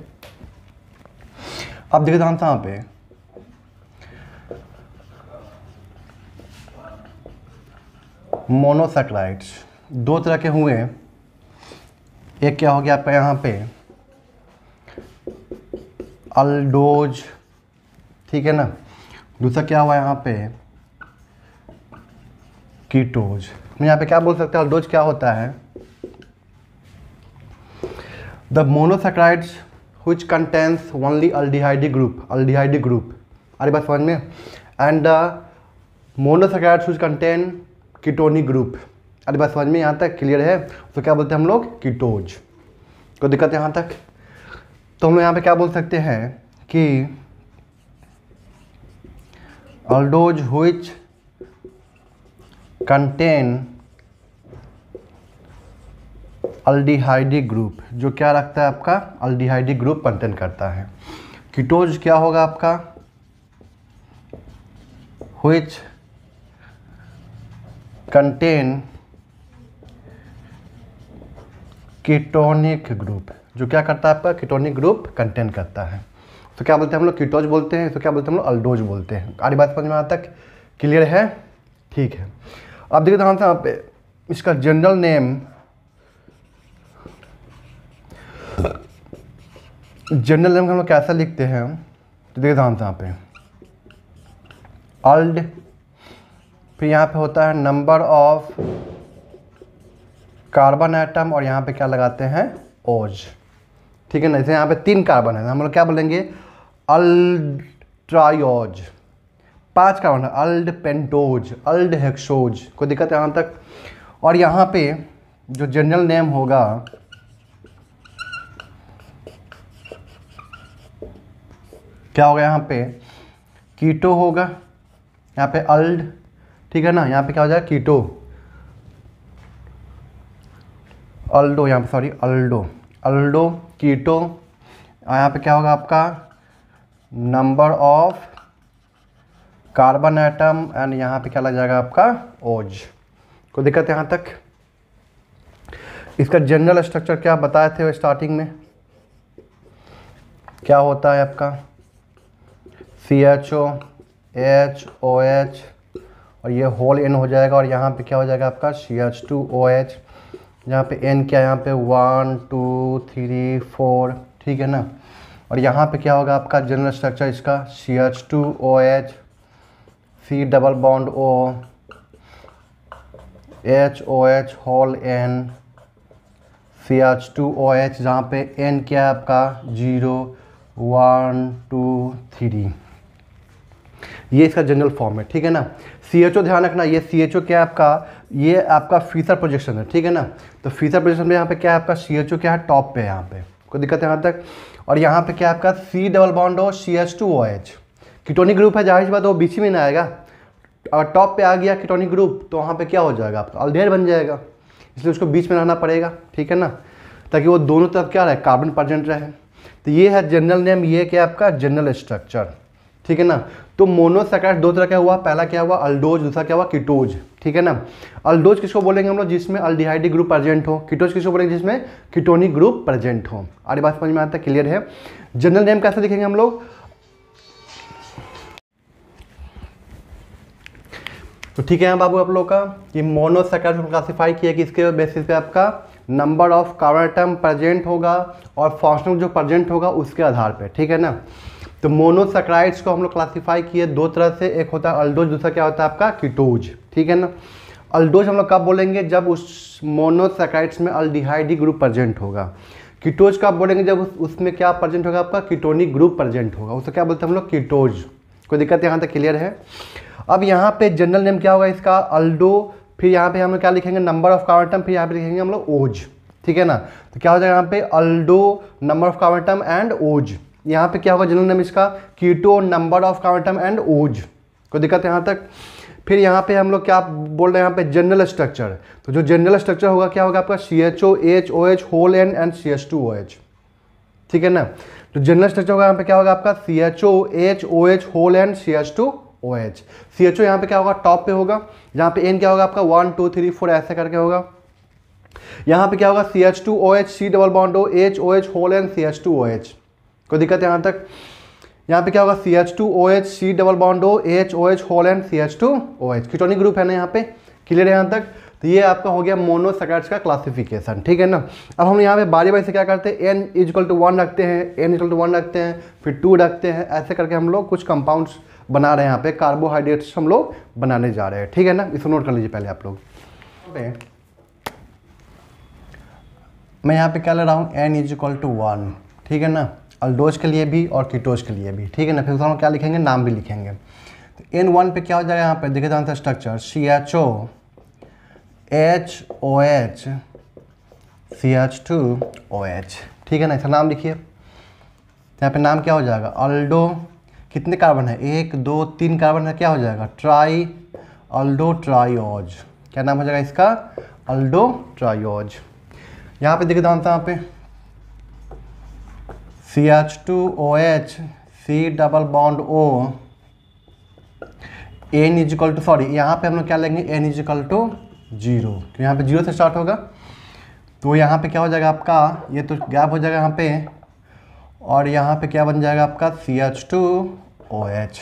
अब देखिए हम कहाँ पे मोनोसेटेलाइट्स दो तरह के हुए एक क्या हो गया आपका यहाँ पे अल्डोज ठीक है ना दूसरा क्या हुआ यहाँ पे कीटोज यहाँ पे क्या बोल सकते हैं अल्डोज क्या होता है the monosaccharides which contains only aldehydic group aldehydic group अरे बात समझ में and monosaccharides which contain ketonic group अरे बात समझ में यहाँ तक क्लियर है तो क्या बोलते हैं हम लोग कीटोज कोई दिक्कत यहाँ तक तो हम यहाँ पे क्या बोल सकते हैं कि aldose which contain aldehydic group जो क्या रखता है आपका अल्डिहाइडी ग्रुप कंटेन करता है किटोज क्या होगा आपका हुच कंटेन कीटोनिक ग्रुप जो क्या करता है आपका कीटोनिक ग्रुप कंटेन करता है तो क्या बोलते हैं हम लोग कीटोज बोलते हैं तो क्या बोलते हैं हम लोग अल्डोज बोलते हैं आरी बात समझ में आता क्लियर है ठीक है अब देखिए ध्यान तो से आप इसका जनरल नेम जनरल नेम हम लोग कैसा लिखते हैं तो देखिए ध्यान से यहाँ पे अल्ड फिर यहाँ पे होता है नंबर ऑफ कार्बन एटम और यहाँ पे क्या लगाते हैं ओज ठीक है ना जैसे यहाँ पे तीन कार्बन है हम लोग क्या बोलेंगे अल्ट्रायोज पांच कार्बन है अल्ड पेंटोज अल्ड हेक्सोज कोई दिक्कत है यहाँ तक और यहाँ पे जो जनरल नेम होगा क्या होगा यहाँ पे कीटो होगा यहाँ पे अल्ड ठीक है ना यहाँ पे क्या हो जाएगा कीटो अल्डो यहाँ पे सॉरी अल्डो अल्डो कीटो यहाँ पे क्या होगा आपका number of carbon atom and यहाँ पे क्या लग जाएगा आपका ओज कोई दिक्कत यहाँ तक इसका जनरल स्ट्रक्चर क्या बताए थे स्टार्टिंग में क्या होता है आपका सी एच ओ एच ओ एच और ये होल इन हो जाएगा और यहाँ पे क्या हो जाएगा आपका C H two O H यहाँ पे एन क्या यहाँ पे वन टू थ्री फोर ठीक है ना और यहाँ पे क्या होगा आपका जनरल स्ट्रक्चर इसका C H two O H C double bond O H ओ H whole N C H two O H जहाँ पे एन क्या है आपका जीरो वन टू थ्री ये इसका जनरल फॉर्म है ठीक है ना सी एच ओ ध्यान रखना ये सी एच ओ क्या है आपका ये आपका फीसर प्रोजेक्शन है ठीक है ना तो फीसर पोजिशन में यहाँ पे क्या है आपका सी एच ओ क्या है टॉप पे है यहाँ पे कोई दिक्कत है यहाँ तक और यहाँ पे क्या आपका सी डबल बॉन्ड हो C H two O H ketonic group है जाहिर बात वो बीच में ना आएगा और टॉप पे आ गया कीटोनिक ग्रुप तो वहाँ पे क्या हो जाएगा आपका अल्डेर बन जाएगा इसलिए उसको बीच में रहना पड़ेगा ठीक है ना ताकि वो दोनों तरफ क्या रहे कार्बन प्रजेंट रहे तो ये है जनरल नेम ये क्या आपका जनरल स्ट्रक्चर ठीक है ना तो मोनोसेक्राइड दो तरह का हुआ पहला क्या हुआ अल्डोज दूसरा क्या हुआ किटोज ठीक है ना अल्डोज किसको बोलेंगे हम लोग जिसमें अल्डिहाइडिक ग्रुप प्रेजेंट हो किटोज किसको बोलेंगे जिसमें किटोनिक ग्रुप प्रेजेंट हो अरे बात समझ में आता है क्लियर है जनरल नेम कैसे दिखेंगे हम लोग तो ठीक है बाबू आप लोग का ये मोनोसेक्राइड क्लासीफाई किया कि इसके बेसिस पे आपका number of carbon atom present होगा और फॉर्शनल जो प्रेजेंट होगा उसके आधार पे ठीक है ना तो मोनोसक्राइड्स को हम लोग क्लासीफाई किए दो तरह से एक होता है अल्डोज दूसरा क्या होता है आपका कीटोज ठीक है ना अल्डोज हम लोग कब बोलेंगे जब उस मोनोसक्राइड्स में अल्डिहाइडी ग्रुप प्रजेंट होगा कीटोज कब बोलेंगे जब उस, उसमें क्या प्रजेंट होगा आपका कीटोनिक ग्रुप प्रजेंट होगा उसको क्या बोलते हैं हम लोग कीटोज कोई दिक्कत यहाँ तक क्लियर है अब यहाँ पे जनरल नेम क्या होगा इसका अल्डो फिर यहाँ पे हम लोग क्या लिखेंगे नंबर ऑफ कार्बन फिर यहाँ पे लिखेंगे हम लोग ओज ठीक है ना तो क्या हो जाएगा यहाँ पे aldo number of carbon and ose यहाँ पे क्या होगा जनरल नेम इसका keto number of carbon and ose कोई दिक्कत यहाँ तक फिर यहाँ पे हम लोग क्या बोल रहे हैं यहाँ पे जनरल स्ट्रक्चर तो जो जनरल स्ट्रक्चर होगा क्या होगा आपका C H O H O H whole N and C H two O H ठीक है ना तो जनरल स्ट्रक्चर होगा यहाँ पे क्या होगा आपका सी एच ओ एच ओ H whole N C H two O H C H O यहाँ पे क्या होगा टॉप पे होगा यहाँ पे एन क्या होगा आपका वन टू थ्री फोर ऐसे करके होगा यहाँ पे क्या होगा C H two O H C double bond O H ओ H whole N C H two O H कोई दिक्कत यहाँ तक यहाँ पे क्या होगा C H two O H C double bond O H O H whole and C H two O H ketonic group है ना यहाँ पे क्लियर है यहाँ तक तो ये आपका हो गया मोनोसकैट्स का क्लासिफिकेशन ठीक है ना अब हम यहाँ पे बारी बारी से क्या करते हैं एन इजकल टू वन रखते हैं एन इजकल टू वन रखते हैं फिर टू रखते हैं ऐसे करके हम लोग कुछ कंपाउंड्स बना रहे हैं यहाँ पे कार्बोहाइड्रेट्स हम लोग बनाने जा रहे हैं ठीक है ना इसको नोट कर लीजिए पहले आप लोग मैं यहाँ पे क्या ले रहा हूँ N is equal to one ठीक है ना अल्डोज के लिए भी और कीटोज के लिए भी ठीक है ना फिर हम क्या लिखेंगे नाम भी लिखेंगे तो एन वन पर क्या हो जाएगा यहाँ पर देखिए तो हैं स्ट्रक्चर सी एच ओ एच ओ H C H two O H ठीक है ना इसका नाम लिखिए तो यहाँ पे नाम क्या हो जाएगा अल्डो कितने कार्बन है एक दो तीन कार्बन है क्या हो जाएगा ट्राई अल्डो ट्राइज क्या नाम हो जाएगा इसका अल्डो ट्राइज यहाँ पे देखिए हैं तो यहाँ पे C H two O H C double bond O N is equal to sorry यहाँ पे हम लोग क्या लेंगे एन इजिकल टू जीरो तो यहाँ पे जीरो से स्टार्ट होगा तो यहाँ पे क्या हो जाएगा आपका ये तो गैप हो जाएगा यहाँ पे और यहाँ पे क्या बन जाएगा आपका C H two O H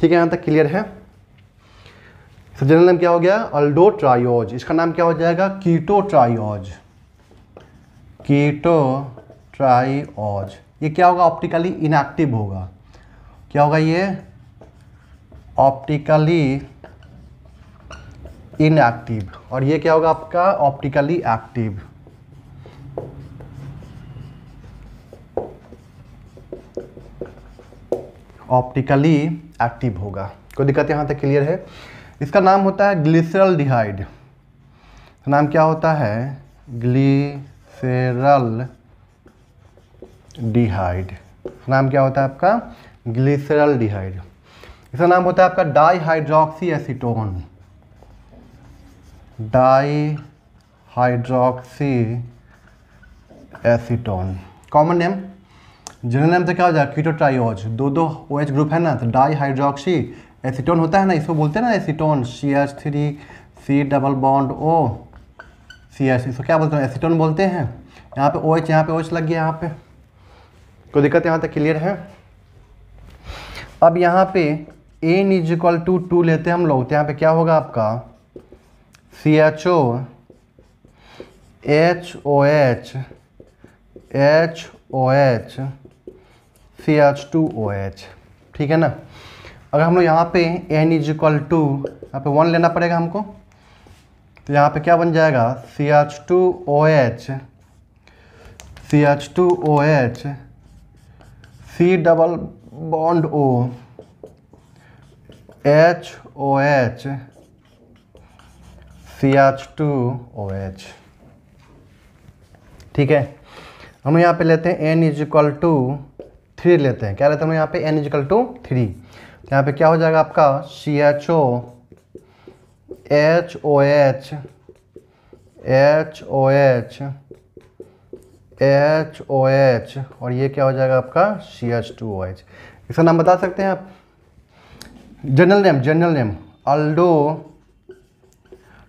ठीक है यहाँ तक क्लियर है इसका जनरल नाम क्या हो गया अल्डो ट्रायोज इसका नाम क्या हो जाएगा कीटो ट्रायोज कीटो ऑज ये क्या होगा ऑप्टिकली इनएक्टिव होगा क्या होगा ये ऑप्टिकली इनएक्टिव और ये क्या होगा आपका ऑप्टिकली एक्टिव ऑप्टिकली एक्टिव होगा कोई दिक्कत यहां तक क्लियर है इसका नाम होता है ग्लिसरल डिहाइड नाम क्या होता है ग्लिसरल डिहाइड नाम क्या होता है आपका ग्लिसरल डिहाइड इसका नाम होता है आपका acetone dihydroxyacetone common name general name तो क्या हो जाएगा कीटोट्राइज दो दो ओ OH ग्रुप है ना तो हाइड्रोक्सी एसिटोन होता है ना इसको बोलते हैं ना acetone C H three C double bond O C H इसको क्या बोलते हैं एसिटोन बोलते हैं यहाँ पे ओ OH, एच यहाँ पे ओ OH लग गया यहाँ पे कोई दिक्कत यहाँ तक क्लियर है अब यहाँ पे n is equal to two लेते हैं हम लोग तो यहाँ पे क्या होगा आपका सी एच ओ एच ओ एच एच ओ H C H two O H ठीक है ना अगर हम लोग यहाँ पे एन इज इक्वल टू यहाँ पे वन लेना पड़ेगा हमको तो यहाँ पे क्या बन जाएगा C H two O H C H two O H C double bond O H ओ H C H two O H ठीक है हम यहाँ पे लेते हैं n is equal to three लेते हैं क्या लेते हैं हम यहाँ पे n is equal to three यहाँ पे क्या हो जाएगा आपका सी एच ओ एच ओ एच एच ओ एच एच ओ एच और ये क्या हो जाएगा आपका C H two O H इसका नाम बता सकते हैं आप general name general name aldo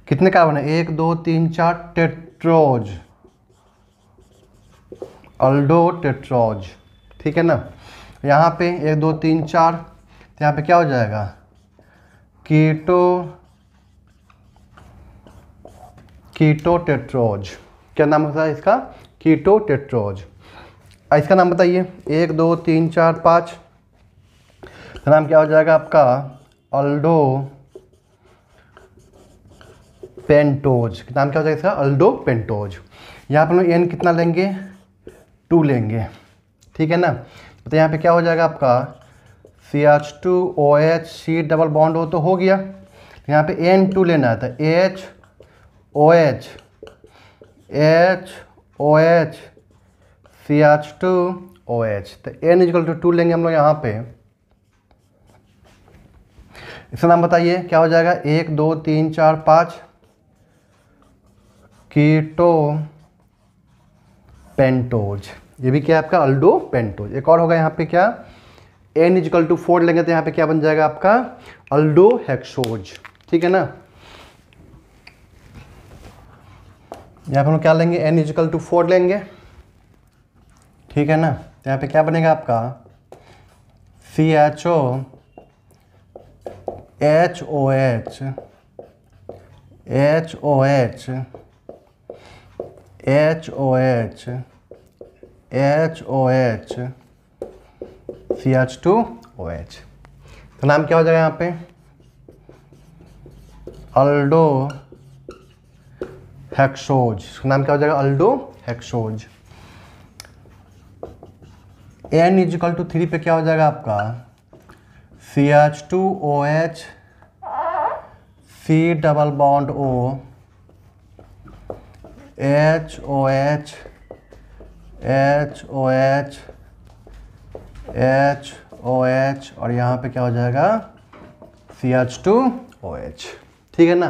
कितने कार्बन है एक दो तीन चार टेट्रोज अल्डो टेट्रोज ठीक है ना यहाँ पे एक दो तीन चार तो यहाँ पे क्या हो जाएगा कीटो कीटो टेट्रोज क्या नाम होता है इसका कीटो टेट्रोज इसका नाम बताइए एक दो तीन चार पाँच का नाम क्या हो जाएगा आपका अल्डो पेंटोज नाम क्या हो जाएगा इसका अल्डो पेंटोज यहाँ पर हम एन कितना लेंगे टू लेंगे ठीक है ना तो यहाँ पे क्या हो जाएगा आपका C H two O H C double bond हो तो हो गया यहाँ पे एन टू लेना है तो एच ओ एच एच ओ H C H two O H तो एन इजकल टू टू लेंगे हम लोग यहाँ पे इसका नाम बताइए क्या हो जाएगा एक दो तीन चार पाँच कीटो पेंटोज ये भी क्या है आपका अल्डो पेंटोज एक और होगा यहाँ पे क्या एन इजकल टू फोर लेंगे तो यहाँ पे क्या बन जाएगा आपका अल्डो हेक्सोज ठीक है ना यहाँ पर हम क्या लेंगे एन इजिकल टू फोर लेंगे ठीक है ना तो यहाँ पे क्या बनेगा आपका सी एच ओ एच ओ एच एच ओ एच एच ओ एच एच ओ H C H two O H तो नाम क्या हो जाएगा यहाँ पे अल्डो हेक्सोज इसका नाम क्या हो जाएगा aldohexose n is equal two three पे क्या हो जाएगा आपका C H two O H C double bond O H ओ एच एच ओ एच एच ओ एच और यहाँ पे क्या हो जाएगा C H two O H ठीक है ना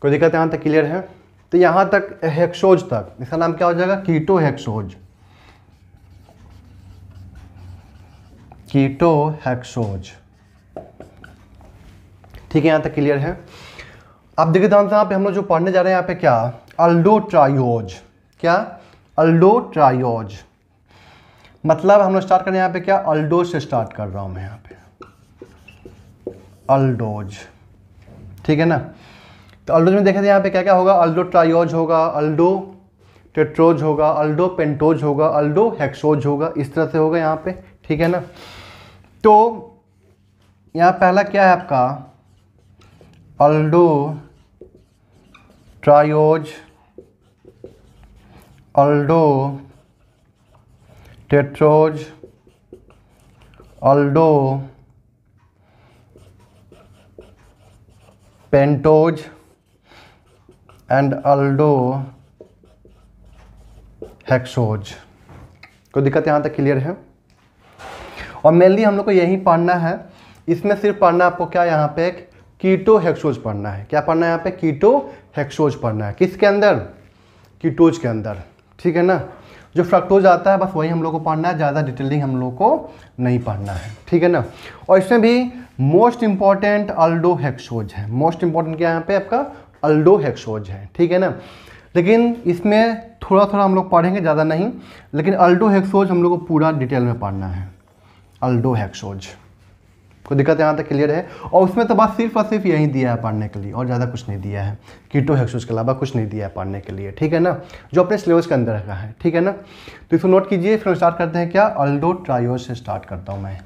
कोई दिक्कत यहाँ तक क्लियर है तो यहाँ तक हेक्सोज तक इसका नाम क्या हो जाएगा कीटो हेक्सोज कीटो हेक्सोज ठीक है यहाँ तक क्लियर है अब देखिए ध्यान से यहाँ पे हम लोग जो पढ़ने जा रहे हैं यहाँ पे क्या अल्डोट्रायोज क्या अल्डोट्रायोज मतलब हम लोग स्टार्ट कर रहे हैं यहाँ पे क्या अल्डो से स्टार्ट कर रहा हूँ मैं यहाँ पे अल्डोज ठीक है ना तो अल्डोज में देखे थे यहाँ पे क्या क्या होगा अल्डो ट्रायोज होगा अल्डो टेट्रोज होगा अल्डो पेंटोज होगा अल्डो हेक्सोज होगा इस तरह से होगा यहाँ पे ठीक है ना तो यहाँ पहला क्या है आपका aldotriose aldotetrose aldopentose and aldohexose कोई दिक्कत यहाँ तक क्लियर है और मेनली हम लोग को यही पढ़ना है इसमें सिर्फ पढ़ना आपको क्या यहाँ पे कीटो हेक्सोज पढ़ना है क्या पढ़ना है यहाँ पे कीटो हेक्सोज पढ़ना है किसके अंदर कीटोज के अंदर ठीक है ना जो फ्रक्टोज आता है बस वही हम लोग को पढ़ना है ज़्यादा डिटेलिंग हम लोग को नहीं पढ़ना है ठीक है ना और इसमें भी मोस्ट इम्पॉर्टेंट अल्डो हेक्सोज है मोस्ट इम्पॉर्टेंट क्या यहाँ पे आपका अल्डो हेक्सोज है ठीक है ना लेकिन इसमें थोड़ा थोड़ा हम लोग पढ़ेंगे ज़्यादा नहीं लेकिन अल्डो हेक्सोज हम लोग को पूरा डिटेल में पढ़ना है अल्डो हेक्सोज कोई दिक्कत यहाँ तक क्लियर है और उसमें तो बात सिर्फ और सिर्फ यही दिया है पढ़ने के लिए और ज़्यादा कुछ नहीं दिया है कीटो हेक्सोज के अलावा कुछ नहीं दिया है पढ़ने के लिए ठीक है ना जो अपने सिलेबस के अंदर रखा है ठीक है ना तो इसको नोट कीजिए फिर स्टार्ट करते हैं क्या अल्डो ट्रायोज से स्टार्ट करता हूँ मैं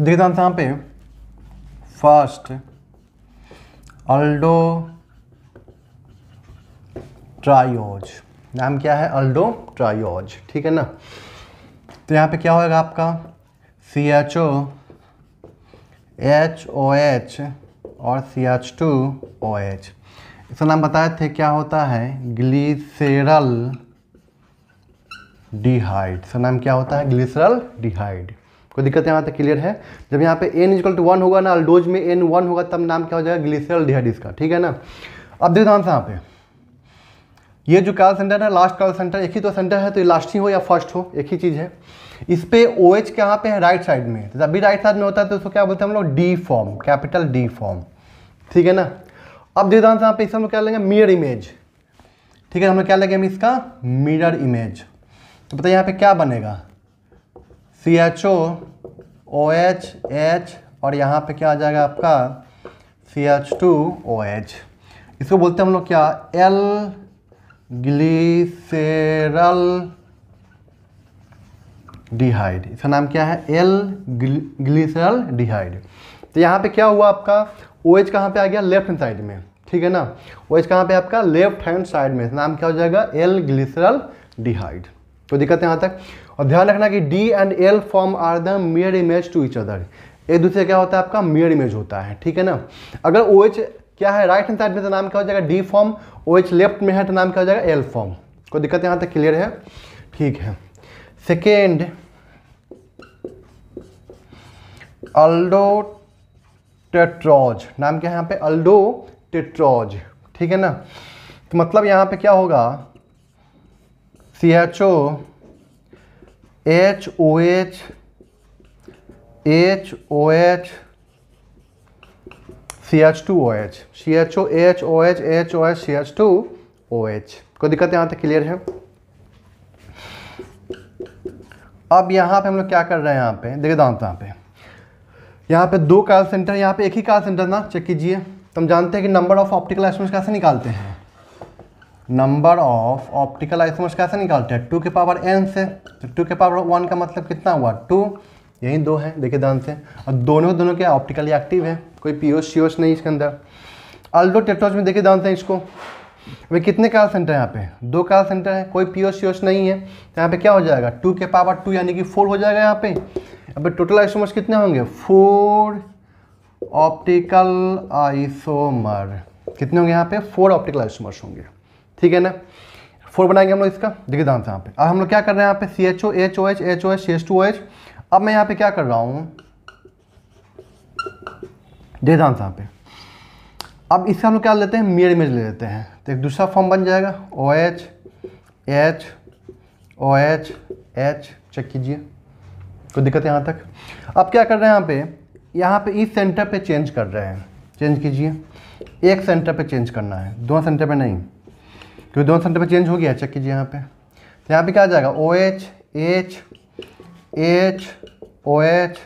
देखते आंसर यहाँ पे फर्स्ट अल्डो ट्रायोज नाम क्या है अल्डो ट्रायोज ठीक है ना तो यहाँ पे क्या होगा आपका सी एच ओ एच ओ एच और C H two O H इसका नाम बताए थे क्या होता है ग्लीसेरल डिहाइड इसका नाम क्या होता है ग्लिसरल डिहाइड कोई दिक्कत यहाँ तक क्लियर है जब यहाँ पे एन इजकल टू वन होगा ना अल्डोज में एन वन होगा तब नाम क्या हो जाएगा ग्लिसरल डिहाइडिस इसका ठीक है ना अब देखो से यहाँ पे ये जो कॉल सेंटर है लास्ट कॉल सेंटर एक ही तो सेंटर है तो ये लास्ट ही हो या फर्स्ट हो एक ही चीज़ है इस पर ओ एच कहाँ पे है राइट साइड में तो जब भी राइट साइड में होता है तो उसको क्या बोलते हैं हम लोग D form capital D form ठीक है ना अब देखो से यहाँ पे इसमें क्या लेंगे मिरर इमेज ठीक है हम लोग क्या लेंगे हम इसका मिरर इमेज तो बताइए यहाँ पे क्या बनेगा C H O O H H और यहाँ पे क्या आ जाएगा आपका C H two O H इसको बोलते हैं हम लोग क्या एल ग्लीसेरल डिहाइड इसका नाम क्या है एल ग्लिसरल डिहाइड तो यहाँ पे क्या हुआ आपका ओ एच कहाँ पर आ गया लेफ्ट हैंड साइड में ठीक है ना ओ एच कहाँ पे आपका लेफ्ट हैंड साइड में नाम क्या हो जाएगा एल ग्लीसरल डिहाइड कोई तो दिक्कत है यहाँ तक और ध्यान रखना कि D and L form are the mirror image to each other एक दूसरे क्या होता है आपका मेयर इमेज होता है ठीक है ना अगर ओ OH क्या है राइट हैंड साइड में तो नाम क्या हो जाएगा डी फॉर्म ओ लेफ्ट में है तो नाम क्या हो जाएगा एल फॉर्म कोई दिक्कत यहाँ तक क्लियर है ठीक है सेकेंड अल्डो टेट्रॉज नाम क्या है यहाँ पे अल्डो टेट्रॉज ठीक है ना तो मतलब यहाँ पे क्या होगा C C C H H H H H H H H H H O O O O O O two H ओ H C H two O H कोई दिक्कत यहाँ तक क्लियर है अब यहाँ पे हम लोग क्या कर रहे हैं यहाँ पे देखिए तो यहाँ पे यहाँ पे दो काल सेंटर यहाँ पे एक ही काल सेंटर ना चेक कीजिए तो हम जानते हैं कि नंबर ऑफ ऑप्टिकल एस्टमेंट्स कैसे निकालते हैं नंबर ऑफ ऑप्टिकल आइसोमर्स कैसे निकालते हैं टू के पावर एन से तो टू के पावर वन का मतलब कितना हुआ टू यही दो है देखिए ध्यान से और दोनों दोनों के ऑप्टिकली एक्टिव है कोई पी ओस शीओस नहीं इसके अंदर अल्डो टेट्रोज में देखिए ध्यान से इसको अभी कितने काल सेंटर है यहाँ पे दो काल सेंटर है कोई पी ओस शीओस नहीं है तो यहाँ पे क्या हो जाएगा टू के पावर टू यानी कि फोर हो जाएगा यहाँ पे अब टोटल आइसोमर्स कितने होंगे फोर ऑप्टिकल आइसोमर कितने होंगे यहाँ पे फोर ऑप्टिकल आइसोमर्स होंगे ठीक है ना फोर बनाएंगे हम लोग इसका देखिए ध्यान से यहाँ पे अब हम लोग क्या कर रहे हैं यहाँ पे सी एच ओ एच ओ एच एच ओ H C H two H अब मैं यहाँ पे क्या कर रहा हूँ देखिए ध्यान से यहाँ पे अब इससे हम लोग क्या लेते हैं मेड इमेज ले लेते हैं तो एक दूसरा फॉर्म बन जाएगा ओ एच एच ओ एच एच चेक कीजिए कोई दिक्कत यहाँ तक अब क्या कर रहे हैं यहाँ पे यहाँ पे इस सेंटर पे चेंज कर रहे हैं चेंज कीजिए एक सेंटर पे चेंज करना है दोनों सेंटर पे नहीं क्योंकि दोनों सेंटर पर चेंज हो गया चेक कीजिए यहाँ पे तो यहाँ पे क्या आ जाएगा ओ एच एच एच ओ H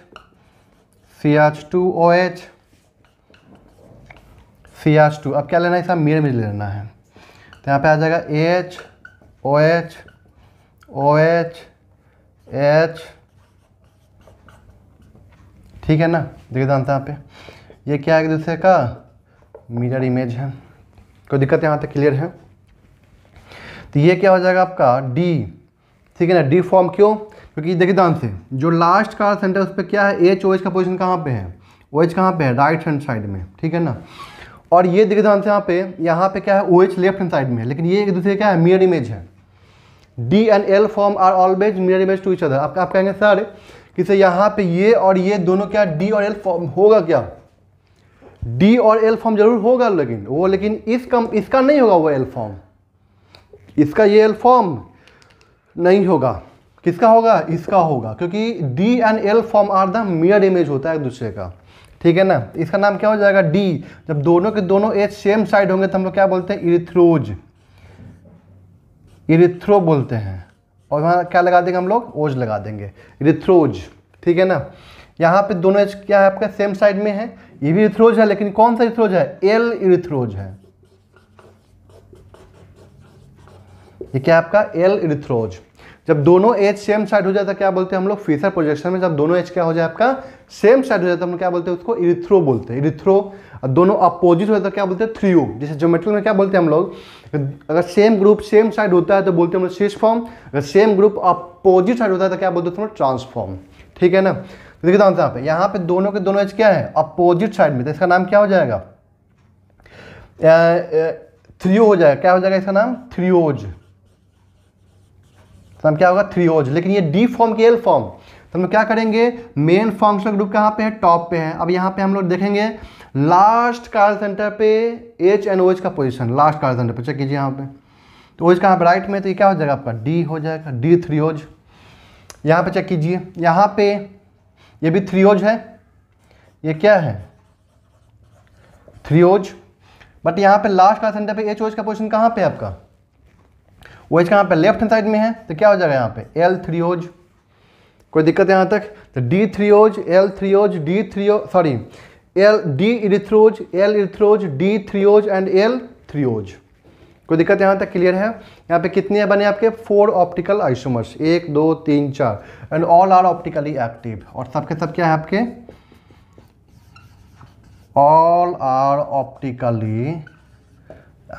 C H two O H C H two अब क्या लेना है इसका मिरर में लेना है तो यहाँ पे आ जाएगा एच ओ एच ओ एच एच ठीक है ना देखिए जानते यहाँ पे ये क्या है एक दूसरे का मिरर इमेज है कोई दिक्कत यहाँ तक क्लियर है तो ये क्या हो जाएगा आपका डी ठीक है ना डी फॉर्म क्यों क्योंकि देखिए ध्यान से जो लास्ट का सेंटर उस पर क्या है एच ओ एच का पोजिशन कहाँ पे है ओ एच कहाँ पे है राइट हैंड साइड में ठीक है ना और ये देखिए ध्यान से यहाँ पे यहाँ पे क्या है O H left hand side में है लेकिन ये एक दूसरे क्या है मियर इमेज है D and L form are always mirror image to each other आप, आप कहेंगे सर कि सर यहाँ पे ये और ये दोनों क्या डी और एल फॉर्म होगा क्या डी और एल फॉर्म जरूर होगा लेकिन वो लेकिन इस कम इसका नहीं होगा वो एल फॉर्म इसका ये एल फॉर्म नहीं होगा किसका होगा इसका होगा क्योंकि D and L form are the mirror image होता है एक दूसरे का ठीक है ना इसका नाम क्या हो जाएगा डी जब दोनों के दोनों एज सेम साइड होंगे तो हम लोग क्या बोलते हैं इरिथ्रोज इरिथ्रो बोलते हैं और वहाँ क्या लगा देंगे हम लोग ओज लगा देंगे इरिथ्रोज ठीक है ना यहाँ पे दोनों एज क्या है आपका सेम साइड में है ये भी इरिथ्रोज है लेकिन कौन सा इरिथ्रोज है एल इरिथ्रोज है ये क्या आपका एल इथ्रोज जब दोनों एज सेम साइड हो जाता है क्या बोलते हैं हम लोग फीसर प्रोजेक्शन में जब दोनों एज क्या हो जाए आपका सेम साइड हो जाता है हम क्या बोलते हैं उसको इरिथ्रो बोलते हैं इरिथ्रो दोनों अपोजिट हो जाता है क्या बोलते हैं थ्रियो जैसे ज्योमेट्रिक में क्या बोलते हैं हम लोग अगर सेम ग्रुप सेम साइड होता है तो बोलते हैं हम लोग शेष फॉर्म अगर सेम ग्रुप अपोजिट साइड होता है तो क्या बोलते हैं हम ट्रांसफॉर्म ठीक है ना तो देखिए आंसर तो यहाँ पे यहाँ पे दोनों के दोनों एज क्या है अपोजिट साइड में तो इसका नाम क्या हो जाएगा थ्रियो हो जाएगा क्या हो जाएगा इसका नाम थ्रियोज तो हम क्या होगा थ्री थ्रीओज लेकिन ये डी फॉर्म की एल फॉर्म तो हम लोग क्या करेंगे मेन फंक्शनल ग्रुप कहाँ पे है टॉप पे है अब यहाँ पे हम लोग देखेंगे लास्ट कार्ड सेंटर पे एच एंड ओज का पोजिशन लास्ट कार्ड सेंटर पे चेक कीजिए यहाँ पे तो ओज कहाँ पर राइट में तो ये क्या हो जाएगा आपका डी हो जाएगा डी थ्री ओज यहाँ पर चेक कीजिए यहाँ पे ये भी थ्री ओज है ये क्या है थ्री ओज बट यहाँ पे लास्ट कार्ड सेंटर पे एच ओज का पोजिशन कहाँ पे है आपका वो इसका कहाँ पे लेफ्ट हैंड साइड में है तो क्या हो जाएगा यहाँ पे एल थ्री ओज कोई दिक्कत यहाँ तक तो D threose L threose D threose sorry L D erythrose L erythrose D threose and L threose कोई दिक्कत यहाँ तक क्लियर है यहाँ पे कितने बने आपके फोर ऑप्टिकल आइसोमर्स एक दो तीन चार and all are optically active और सबके सब क्या है आपके ऑल आर ऑप्टिकली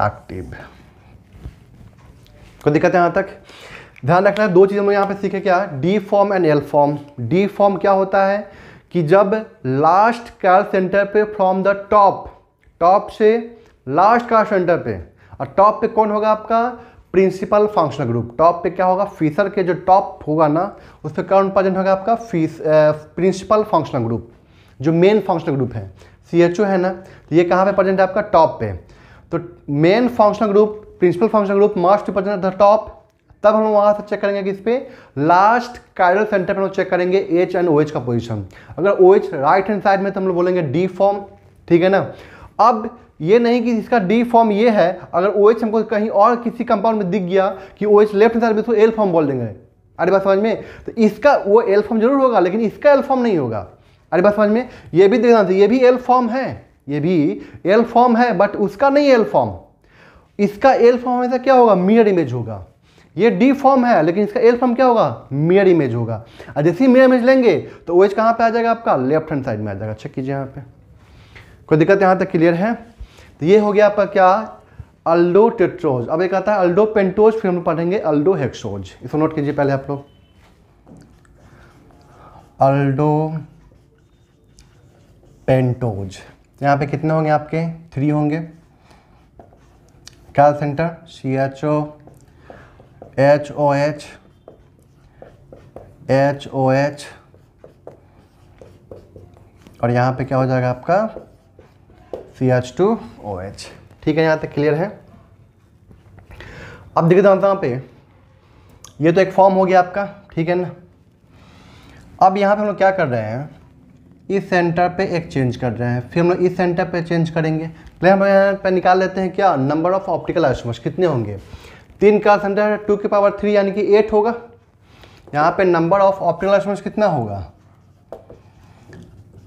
एक्टिव कोई तो दिक्कत है यहाँ तक ध्यान रखना है दो चीज़ हम यहाँ पे सीखे क्या D form and L form D form क्या होता है कि जब लास्ट कार सेंटर पे फ्रॉम द टॉप टॉप से लास्ट कार सेंटर पे और टॉप पे कौन होगा आपका प्रिंसिपल फंक्शनल ग्रुप टॉप पे क्या होगा फीसर के जो टॉप होगा ना उस पर कौन प्रेजेंट होगा आपका फीस प्रिंसिपल फंक्शनल ग्रुप जो मेन फंक्शनल ग्रुप है सी है ना तो ये कहाँ पर प्रेजेंट है आपका टॉप पे तो main functional group principal function group must represent the top तब हम वहाँ से चेक करेंगे किस पे लास्ट कायरल सेंटर पर हम चेक करेंगे एच एंड ओ एच का पोजिशन अगर O H right hand side में तो हम लोग बोलेंगे डी फॉर्म ठीक है ना अब ये नहीं कि इसका डी फॉर्म ये है अगर ओ एच हमको कहीं और किसी कंपाउंड में दिख गया कि O H left hand side में तो एल फॉर्म बोल देंगे अरे बात समझ में तो इसका वो एल फॉर्म जरूर होगा लेकिन इसका एल फॉर्म नहीं होगा अरे बात समझ में ये भी देखना चाहिए ये भी एल फॉर्म है ये भी एल फॉर्म है बट उसका नहीं एल फॉर्म इसका एल फॉर्म हमेशा क्या होगा मियर इमेज होगा ये डी फॉर्म है लेकिन इसका एल फॉर्म क्या होगा मियर इमेज होगा और जैसे ही मियर इमेज लेंगे तो ओ एच कहाँ पर आ जाएगा आपका लेफ्ट हैंड साइड में आ जाएगा चेक कीजिए यहाँ पे कोई दिक्कत यहाँ तक क्लियर है तो ये हो गया आपका क्या अल्डो टेट्रोज अब एक आता है अल्डो पेंटोज फिर हम पढ़ेंगे अल्डो हेक्सोज इसको नोट कीजिए पहले आप लोग अल्डो पेंटोज यहाँ पे कितने होंगे आपके थ्री होंगे centre C H H O O H H ओ एच और यहाँ पे क्या हो जाएगा आपका C H two O H ठीक है यहाँ तक क्लियर है अब देखिए जानता यहाँ पे ये तो एक फॉर्म हो गया आपका ठीक है ना अब यहाँ पे हम लोग क्या कर रहे हैं इस सेंटर पे एक चेंज कर रहे हैं फिर हम लोग इस सेंटर पे चेंज करेंगे फिर हम यहाँ पर निकाल लेते हैं क्या नंबर ऑफ ऑप्टिकल आइसोमर्स कितने होंगे तीन का सेंटर टू के पावर थ्री यानी कि एट होगा यहाँ पे नंबर ऑफ ऑप्टिकल आइसोमर्स कितना होगा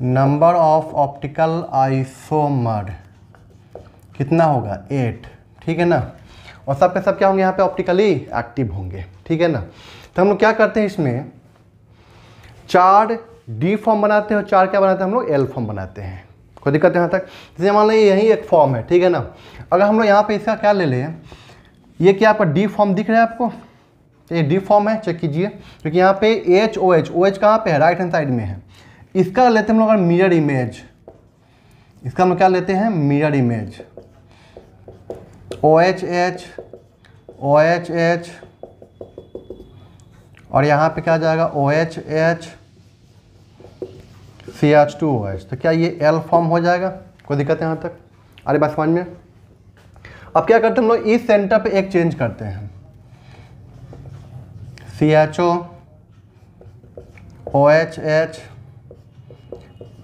नंबर ऑफ ऑप्टिकल आइसोमर कितना होगा एट ठीक है ना और सब के सब क्या होंगे यहाँ पे ऑप्टिकली एक्टिव होंगे ठीक है ना तो हम लोग क्या करते हैं इसमें चार डी फॉर्म बनाते हैं और चार क्या बनाते हैं हम लोग एल फॉर्म बनाते हैं कोई दिक्कत यहाँ तक जैसे मान लीजिए यही एक फॉर्म है ठीक है ना अगर हम लोग यहाँ पे इसका क्या ले लें ये क्या आपका डी फॉर्म दिख रहा है आपको ये डी फॉर्म है चेक कीजिए क्योंकि यहाँ पे एच ओ एच ओ एच कहाँ पे है राइट हैंड साइड में है इसका लेते हम लोग मिरर इमेज इसका हम लोग क्या लेते हैं mirror image O H H ओ एच एच और यहाँ पे क्या जाएगा O H H C H two O H तो क्या ये एल फॉर्म हो जाएगा कोई दिक्कत है यहाँ तक अरे बात समझ में अब क्या करते हैं हम लोग इस सेंटर पे एक चेंज करते हैं C H O O H H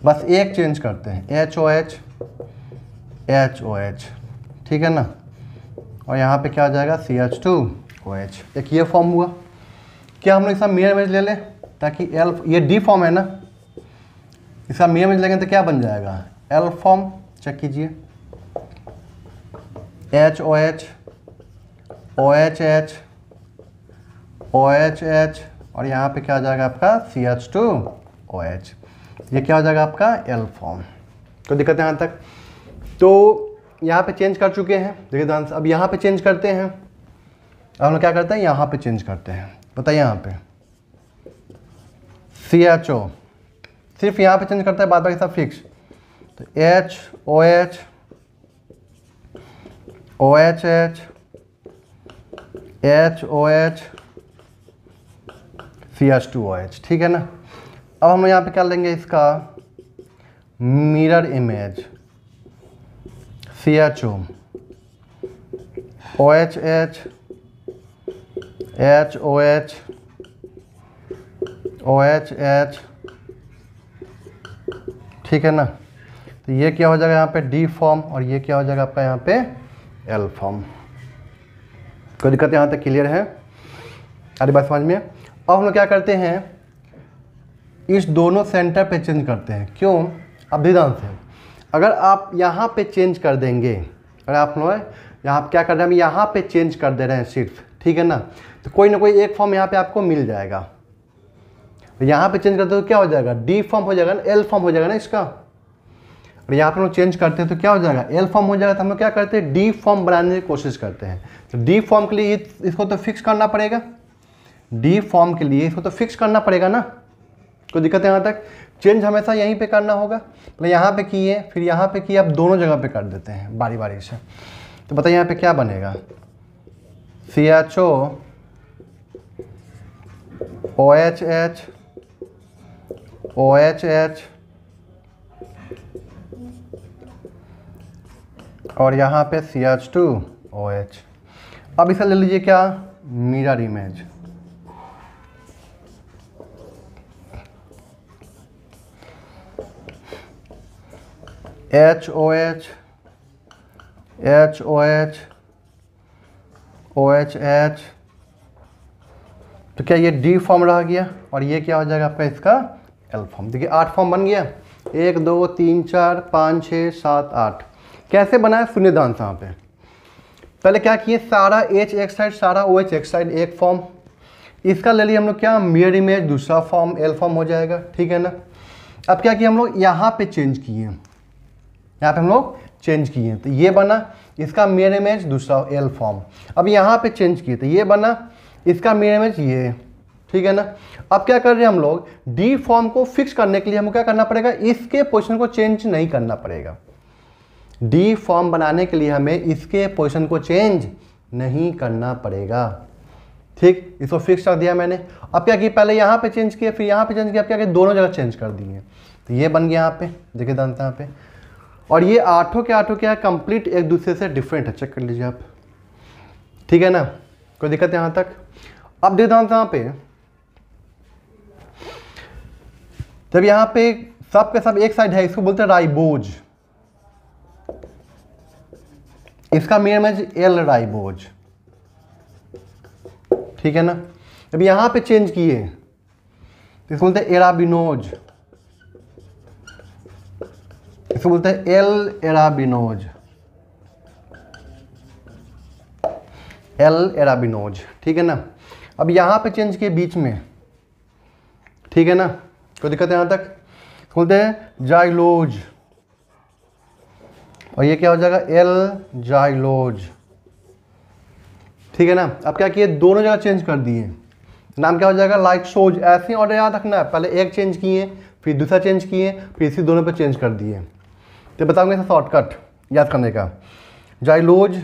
बस एक चेंज करते हैं एच ओ एच एच ओ एच ठीक है ना और यहाँ पे क्या हो जाएगा C H two O H एक ये फॉर्म हुआ क्या हम लोग इसका मेयर मेज ले लें ताकि एल ये डी फॉर्म है ना इसका मीडियम लेंगे तो क्या बन जाएगा एल फॉर्म चेक कीजिए एच ओ एच ओ एच एच ओ एच एच और यहाँ पे क्या हो जाएगा आपका C H two O H ये क्या हो जाएगा आपका एल फॉर्म तो दिक्कत यहाँ तक तो यहाँ पे चेंज कर चुके हैं देखिए ध्यान से अब यहाँ पे चेंज करते हैं अब हम लोग क्या करते हैं यहाँ पे चेंज करते हैं बताइए यहाँ पे सी एच ओ सिर्फ यहाँ पे चेंज करता है बाद बाकी सब फिक्स तो एच ओ एच ओ एच एच एच ओ H C H two O H ठीक है ना अब हम यहाँ पे क्या लेंगे इसका mirror image C H O O H H H ओ एच ओ एच एच ठीक है ना तो ये क्या हो जाएगा यहाँ पे डी फॉर्म और ये क्या हो जाएगा आपका यहाँ पे एल फॉर्म कोई दिक्कत यहाँ तक क्लियर है अरे बात समझ में अब हम लोग क्या करते हैं इस दोनों सेंटर पे चेंज करते हैं क्यों अब ध्यान से अगर आप यहाँ पे चेंज कर देंगे अगर आप लोग यहाँ क्या कर रहे हैं हम यहाँ पे चेंज कर दे रहे हैं सिर्फ ठीक है ना तो कोई ना कोई एक फॉर्म यहाँ पे आपको मिल जाएगा तो यहाँ पे चेंज करते हो तो क्या हो जाएगा डी फॉर्म हो जाएगा ना एल फॉर्म हो जाएगा ना इसका और यहाँ पर हम चेंज करते हैं तो क्या हो जाएगा एल फॉर्म तो हो जाएगा तो हम लोग क्या करते हैं डी फॉर्म बनाने की कोशिश करते हैं तो, तो डी फॉर्म के लिए इसको तो फिक्स करना पड़ेगा डी फॉर्म के लिए इसको तो फिक्स करना पड़ेगा ना कोई दिक्कत है यहाँ तक चेंज हमेशा यहीं पर करना होगा पहले मतलब यहाँ पर किए फिर यहाँ पर किए आप दोनों जगह पर कर देते हैं बारी बारी से तो बताइए यहाँ पर क्या बनेगा C H O O H H H H और यहाँ पे C H two O H अब इसे ले लीजिए क्या मिरर इमेज एच ओ एच एच ओ एच ओ एच एच तो क्या ये डी फॉर्म रह गया और ये क्या हो जाएगा आपका इसका एल फॉर्म देखिए आठ फॉर्म बन गया एक दो तीन चार पाँच छः सात आठ कैसे बना है सुनिए ध्यान से यहाँ पे पहले क्या किए सारा एच एक साइड सारा ओ एच एक साइड एक फॉर्म इसका ले लिए हम लोग क्या मियर इमेज दूसरा फॉर्म एल फॉर्म हो जाएगा ठीक है ना अब क्या किया हम लोग यहाँ पे चेंज किए यहाँ पे हम लोग चेंज तो किए तो ये बना इसका मियर इमेज दूसरा एल फॉर्म अब यहाँ पे चेंज किए तो ये बना इसका मियर इमेज ये ठीक है ना अब क्या कर रहे हैं हम लोग डी फॉर्म को फिक्स करने के लिए हमको क्या करना पड़ेगा इसके पोजिशन को चेंज नहीं करना पड़ेगा डी फॉर्म बनाने के लिए हमें इसके पोजिशन को चेंज नहीं करना पड़ेगा ठीक इसको फिक्स कर दिया मैंने अब क्या किया पहले यहाँ पे चेंज किया फिर यहाँ पे चेंज किया अब क्या किया दोनों जगह चेंज कर दिए तो ये बन गया यहाँ पे देखिए दानते यहाँ पे और ये आठों के आठों क्या है कंप्लीट एक दूसरे से डिफरेंट है चेक कर लीजिए आप ठीक है ना कोई दिक्कत यहाँ तक अब देखते यहाँ पे जब यहां पे सब के सब एक साइड है इसको बोलते हैं राइबोज इसका मेन मैच एल राइबोज ठीक है ना अब यहां पे चेंज किए इसको बोलते हैं एराबिनोज इसको बोलते हैं एल एराबिनोज एल एराबिनोज ठीक है ना अब यहां पे चेंज किए बीच में ठीक है ना कोई दिक्कत है यहाँ तक खोलते हैं जाइलोज और ये क्या हो जाएगा एल जाइलोज ठीक है ना अब क्या किए दोनों जगह चेंज कर दिए नाम क्या हो जाएगा लाइक सोज ऐसे ही ऑर्डर याद रखना है पहले एक चेंज किए फिर दूसरा चेंज किए फिर इसी दोनों पर चेंज कर दिए तो बताऊंगा ऐसा शॉर्टकट याद करने का जाइलोज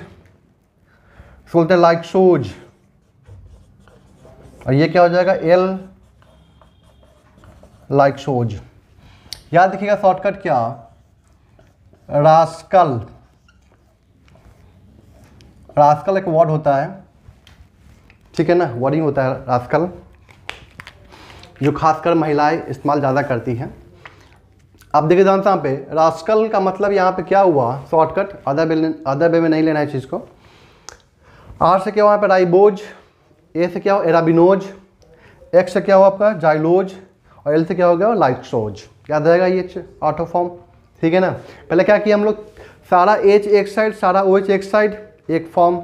सोलते लाइक सोज और ये क्या हो जाएगा एल लाइक शोज याद रखिएगा शॉर्टकट क्या रास्कल रास्कल एक वर्ड होता है ठीक है ना वर्डिंग होता है रास्कल जो खासकर महिलाएं इस्तेमाल ज़्यादा करती हैं अब देखिए जानते यहाँ पे रास्कल का मतलब यहाँ पे क्या हुआ शॉर्टकट अदर अदर बे में नहीं लेना है चीज़ को आर से क्या हुआ यहाँ पे राइबोज ए से क्या हुआ एराबिनोज एक्स से क्या हुआ आपका जाइलोज और एल से क्या हो गया लाइसोज याद रहेगा ये ऑटो फॉर्म ठीक है ना पहले क्या किया हम लोग सारा एच एक साइड सारा ओ एच एक साइड एक फॉर्म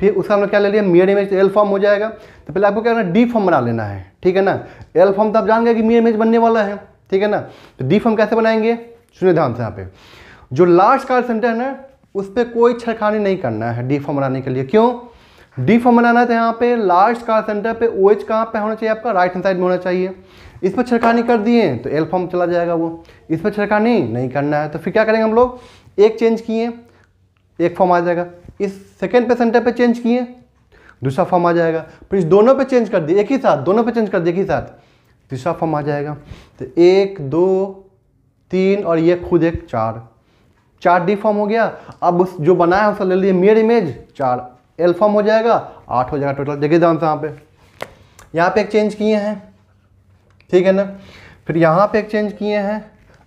फिर उसका हम लोग क्या ले लिया मियर इमेज एल फॉर्म हो जाएगा तो पहले आपको क्या करना डी फॉर्म बना लेना है ठीक है ना एल फॉर्म तो आप जान गए कि मियर इमेज बनने वाला है ठीक है ना तो डी फॉर्म कैसे बनाएंगे सुनिए ध्यान से यहाँ पे जो लार्ज कार्ड सेंटर है ना उस पर कोई छड़खानी नहीं करना है डी फॉर्म बनाने के लिए क्यों डी फॉर्म बनाना है तो यहाँ पे लार्ज कार्ड सेंटर पे ओ एच कहाँ पे होना चाहिए आपका राइट हैंड साइड में होना चाहिए इस पर छिड़कानी कर दिए तो एल फॉर्म चला जाएगा वो इस पर छिड़कानी नहीं करना है तो फिर क्या करेंगे हम लोग एक चेंज किए एक फॉर्म आ जाएगा इस सेकेंड पे सेंटर पे चेंज किए दूसरा फॉर्म आ जाएगा फिर इस दोनों पे चेंज कर दिए एक ही साथ दोनों पे चेंज कर दिए एक ही साथ तीसरा फॉर्म आ जाएगा तो एक दो तीन और ये खुद एक चार चार डी फॉर्म हो गया अब उस जो बनाया उसका ले लिए मेयर इमेज चार एल फॉर्म हो जाएगा आठ हो जाएगा टोटल देखिए ध्यान से यहाँ पे यहाँ पे एक चेंज किए हैं ठीक है ना फिर यहाँ पे एक्सचेंज किए हैं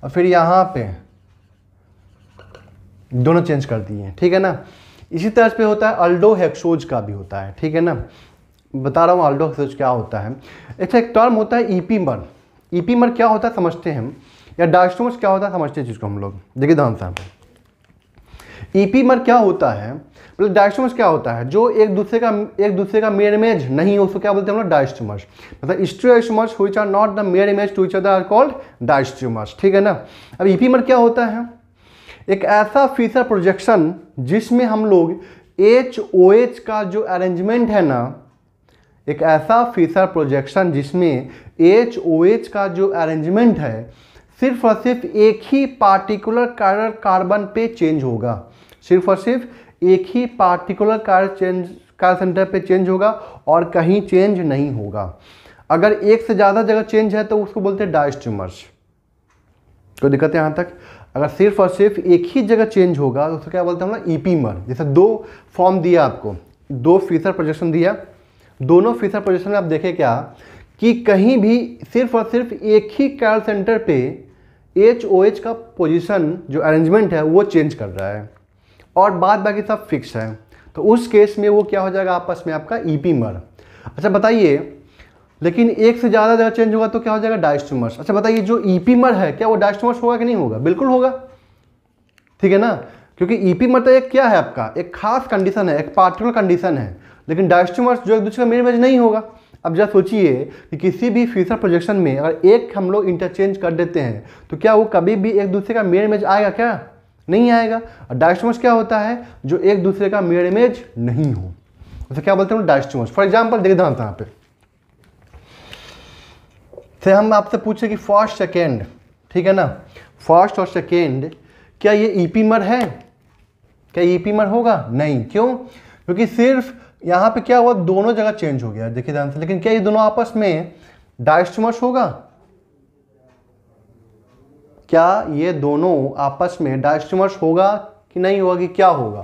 और फिर यहाँ पे दोनों चेंज कर दिए हैं ठीक है ना इसी तरह पे होता है अल्डो हेक्सोज का भी होता है ठीक है ना बता रहा हूँ अल्डो हेक्सोज क्या होता है अच्छा एक टर्म होता है ईपीमर ईपीमर क्या होता है समझते हैं हम या डायस्टोमस क्या होता है समझते हैं चीज़ को हम लोग देखिए ध्यान साहब E मर क्या होता है मतलब डायस्टमर्स क्या होता है जो एक दूसरे का एक दूसरे का मेयर इमेज नहीं हो उसको क्या बोलते हैं हम लोग डायस्टमर्स मतलब stereoisomers which are not the mirror image to each other are called diastereomers ठीक है ना अब e मर क्या होता है एक ऐसा फीसर प्रोजेक्शन जिसमें हम लोग एच ओ एच का जो अरेंजमेंट है ना एक ऐसा फीसर प्रोजेक्शन जिसमें एच ओ एच का जो अरेंजमेंट है सिर्फ और सिर्फ एक ही पार्टिकुलर कार्बन पे चेंज होगा सिर्फ और सिर्फ एक ही particular chiral change chiral centre पे चेंज होगा और कहीं चेंज नहीं होगा अगर एक से ज़्यादा जगह चेंज है तो उसको बोलते हैं डाइस ट्यूमर्स कोई दिक्कत है यहाँ तक अगर सिर्फ और सिर्फ एक ही जगह चेंज होगा तो उसको क्या बोलते हैं हम पी मर e जैसे दो फॉर्म दिया आपको दो फीसर प्रोजेक्शन दिया दोनों फीसर प्रोजेक्शन में आप देखें क्या कि कहीं भी सिर्फ और सिर्फ एक ही कार सेंटर पे एच ओ एच का पोजीशन जो अरेंजमेंट है वो चेंज कर रहा है और बाद बाकी सब फिक्स है तो उस केस में वो क्या हो जाएगा आपस में आपका ई e मर अच्छा बताइए लेकिन एक से ज़्यादा जगह चेंज होगा तो क्या हो जाएगा डायस्टूमर्स अच्छा बताइए जो ई e मर है क्या वो डायस्टूमर्स होगा कि नहीं होगा बिल्कुल होगा ठीक है ना क्योंकि ई e मर तो एक क्या है आपका एक खास कंडीशन है एक पार्टिकुलर कंडीशन है लेकिन डायस्टूमर्स जो एक दूसरे का मेन मेज नहीं होगा अब जरा सोचिए कि किसी भी फ्यूचर प्रोजेक्शन में अगर एक हम लोग इंटरचेंज कर देते हैं तो क्या वो कभी भी एक दूसरे का मेन इमेज आएगा क्या नहीं आएगा और डाइस्टोमस क्या होता है जो एक दूसरे का मेड इमेज नहीं हो उसे क्या बोलते हैं डाइस्टोमस फॉर एग्जाम्पल देख दांत यहाँ पे से हम आपसे पूछे कि फर्स्ट सेकेंड ठीक है ना फर्स्ट और सेकेंड क्या ये ई e है क्या ई e होगा नहीं क्यों क्योंकि सिर्फ यहाँ पे क्या हुआ दोनों जगह चेंज हो गया देखिए ध्यान से लेकिन क्या ये दोनों आपस में डाइस्टोमस होगा क्या ये दोनों आपस में डायस्टिमर्स होगा कि नहीं होगा कि क्या होगा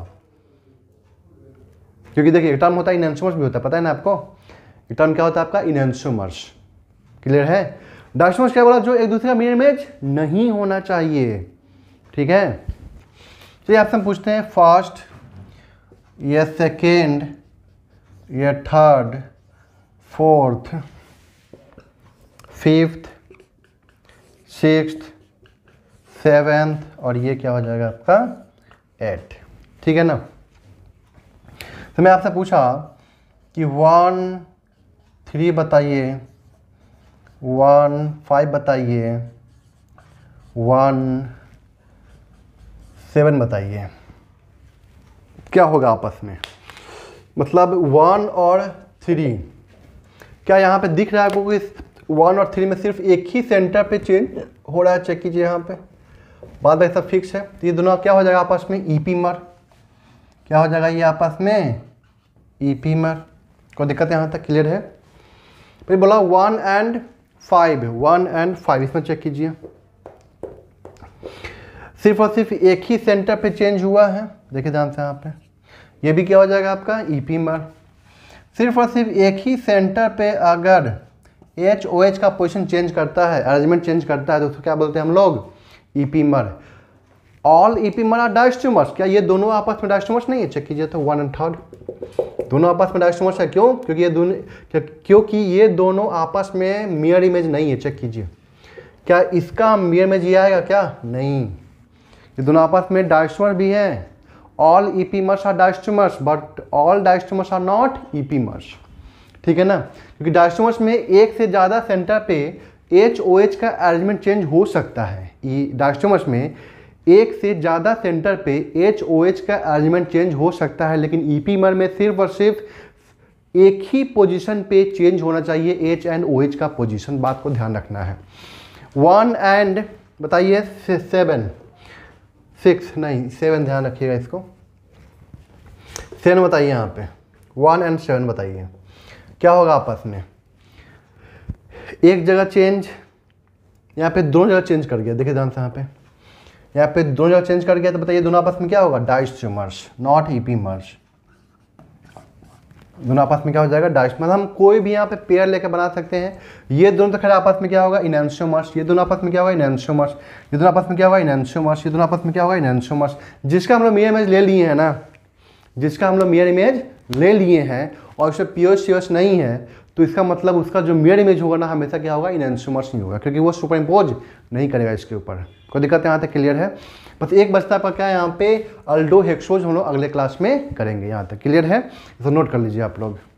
क्योंकि देखिए एक टर्म होता है इनहेंसुमर्स भी होता है पता है ना आपको एक टर्म क्या होता है आपका इनहेंसुमर्स क्लियर है डायस्टिमर्स क्या बोला जो एक दूसरे का मिरर इमेज नहीं होना चाहिए ठीक है चलिए आपसे हम पूछते हैं फर्स्ट या सेकेंड या third fourth fifth sixth seventh और ये क्या हो जाएगा आपका एट ठीक है ना तो मैं आपसे पूछा कि वन थ्री बताइए वन फाइव बताइए वन सेवन बताइए क्या होगा आपस में मतलब वन और थ्री क्या यहाँ पे दिख रहा है आपको कि वन और थ्री में सिर्फ एक ही सेंटर पे चेंज हो रहा है चेक कीजिए यहाँ पे बाद भाई सब फिक्स है तो ये दोनों क्या हो जाएगा आपस में ई e मर क्या हो जाएगा ये आपस में ई e मर कोई दिक्कत यहाँ तक क्लियर है फिर बोला one and five one and five इसमें चेक कीजिए सिर्फ और सिर्फ एक ही सेंटर पे चेंज हुआ है देखिए ध्यान से यहाँ पे ये भी क्या हो जाएगा आपका ई e पी मर सिर्फ और सिर्फ एक ही सेंटर पे अगर एच ओ एच का पोजिशन चेंज करता है अरेंजमेंट चेंज करता है तो उसको क्या बोलते हैं हम लोग ईपीमर ऑल ईपीमर आर डाइस्ट्यूमर्स क्या ये दोनों आपस में डाइस्ट्यूमर्स नहीं है चेक कीजिए तो वन एंड थर्ड दोनों आपस में डाइस्ट्यूमर्स है क्यों क्योंकि ये दोनों क्योंकि ये दोनों आपस में मियर इमेज नहीं है चेक कीजिए क्या इसका मियर इमेज ये आएगा क्या नहीं ये दोनों आपस में डायस्टोमर भी हैं all epimers are diastereomers but all diastereomers are not epimers ठीक है ना क्योंकि डाइस्ट्यूमर्स में एक से ज़्यादा सेंटर पे एच ओ एच का अरेंजमेंट चेंज हो सकता है डास्टोमस में एक से ज़्यादा सेंटर पे एच ओ एच का अरेंजमेंट चेंज हो सकता है लेकिन ई पी मर में सिर्फ और सिर्फ एक ही पोजीशन पे चेंज होना चाहिए एच एंड ओ एच का पोजीशन बात को ध्यान रखना है वन एंड बताइए सेवन सिक्स नहीं सेवन ध्यान रखिएगा इसको सेवन बताइए यहाँ पे वन एंड सेवन बताइए क्या होगा आपस में एक जगह चेंज यहाँ पे दोनों जगह चेंज कर गया देखिए ध्यान से यहाँ पे यहाँ पे दोनों जगह चेंज कर गया तो बताइए दोनों आपस में क्या होगा डाइस नॉट ईपी मर्स दोनों आपस में क्या हो जाएगा डाइस मतलब हम कोई भी यहाँ पे पेयर लेकर बना सकते हैं ये दोनों तो खड़े आपस में क्या होगा इनैंशोमर्स ये दोनों आपस में क्या होगा इनैंशोमर्स ये दोनों आपस में क्या होगा इनैंशोमर्स ये दोनों आपस में क्या होगा इनैंशोमर्स जिसका हम लोग मेयर इमेज ले लिए हैं ना जिसका हम लोग मेयर इमेज ले लिए हैं और उसमें पी ओ नहीं है तो इसका मतलब उसका जो मेयर इमेज होगा ना हमेशा क्या होगा इन एंसूमर्स नहीं होगा क्योंकि वो सुपर इम्पोज नहीं करेगा इसके ऊपर कोई दिक्कत यहाँ तक क्लियर है बस एक बचता पर क्या है यहाँ पे अल्डो हेक्सोज हम लोग अगले क्लास में करेंगे यहाँ तक क्लियर है तो नोट कर लीजिए आप लोग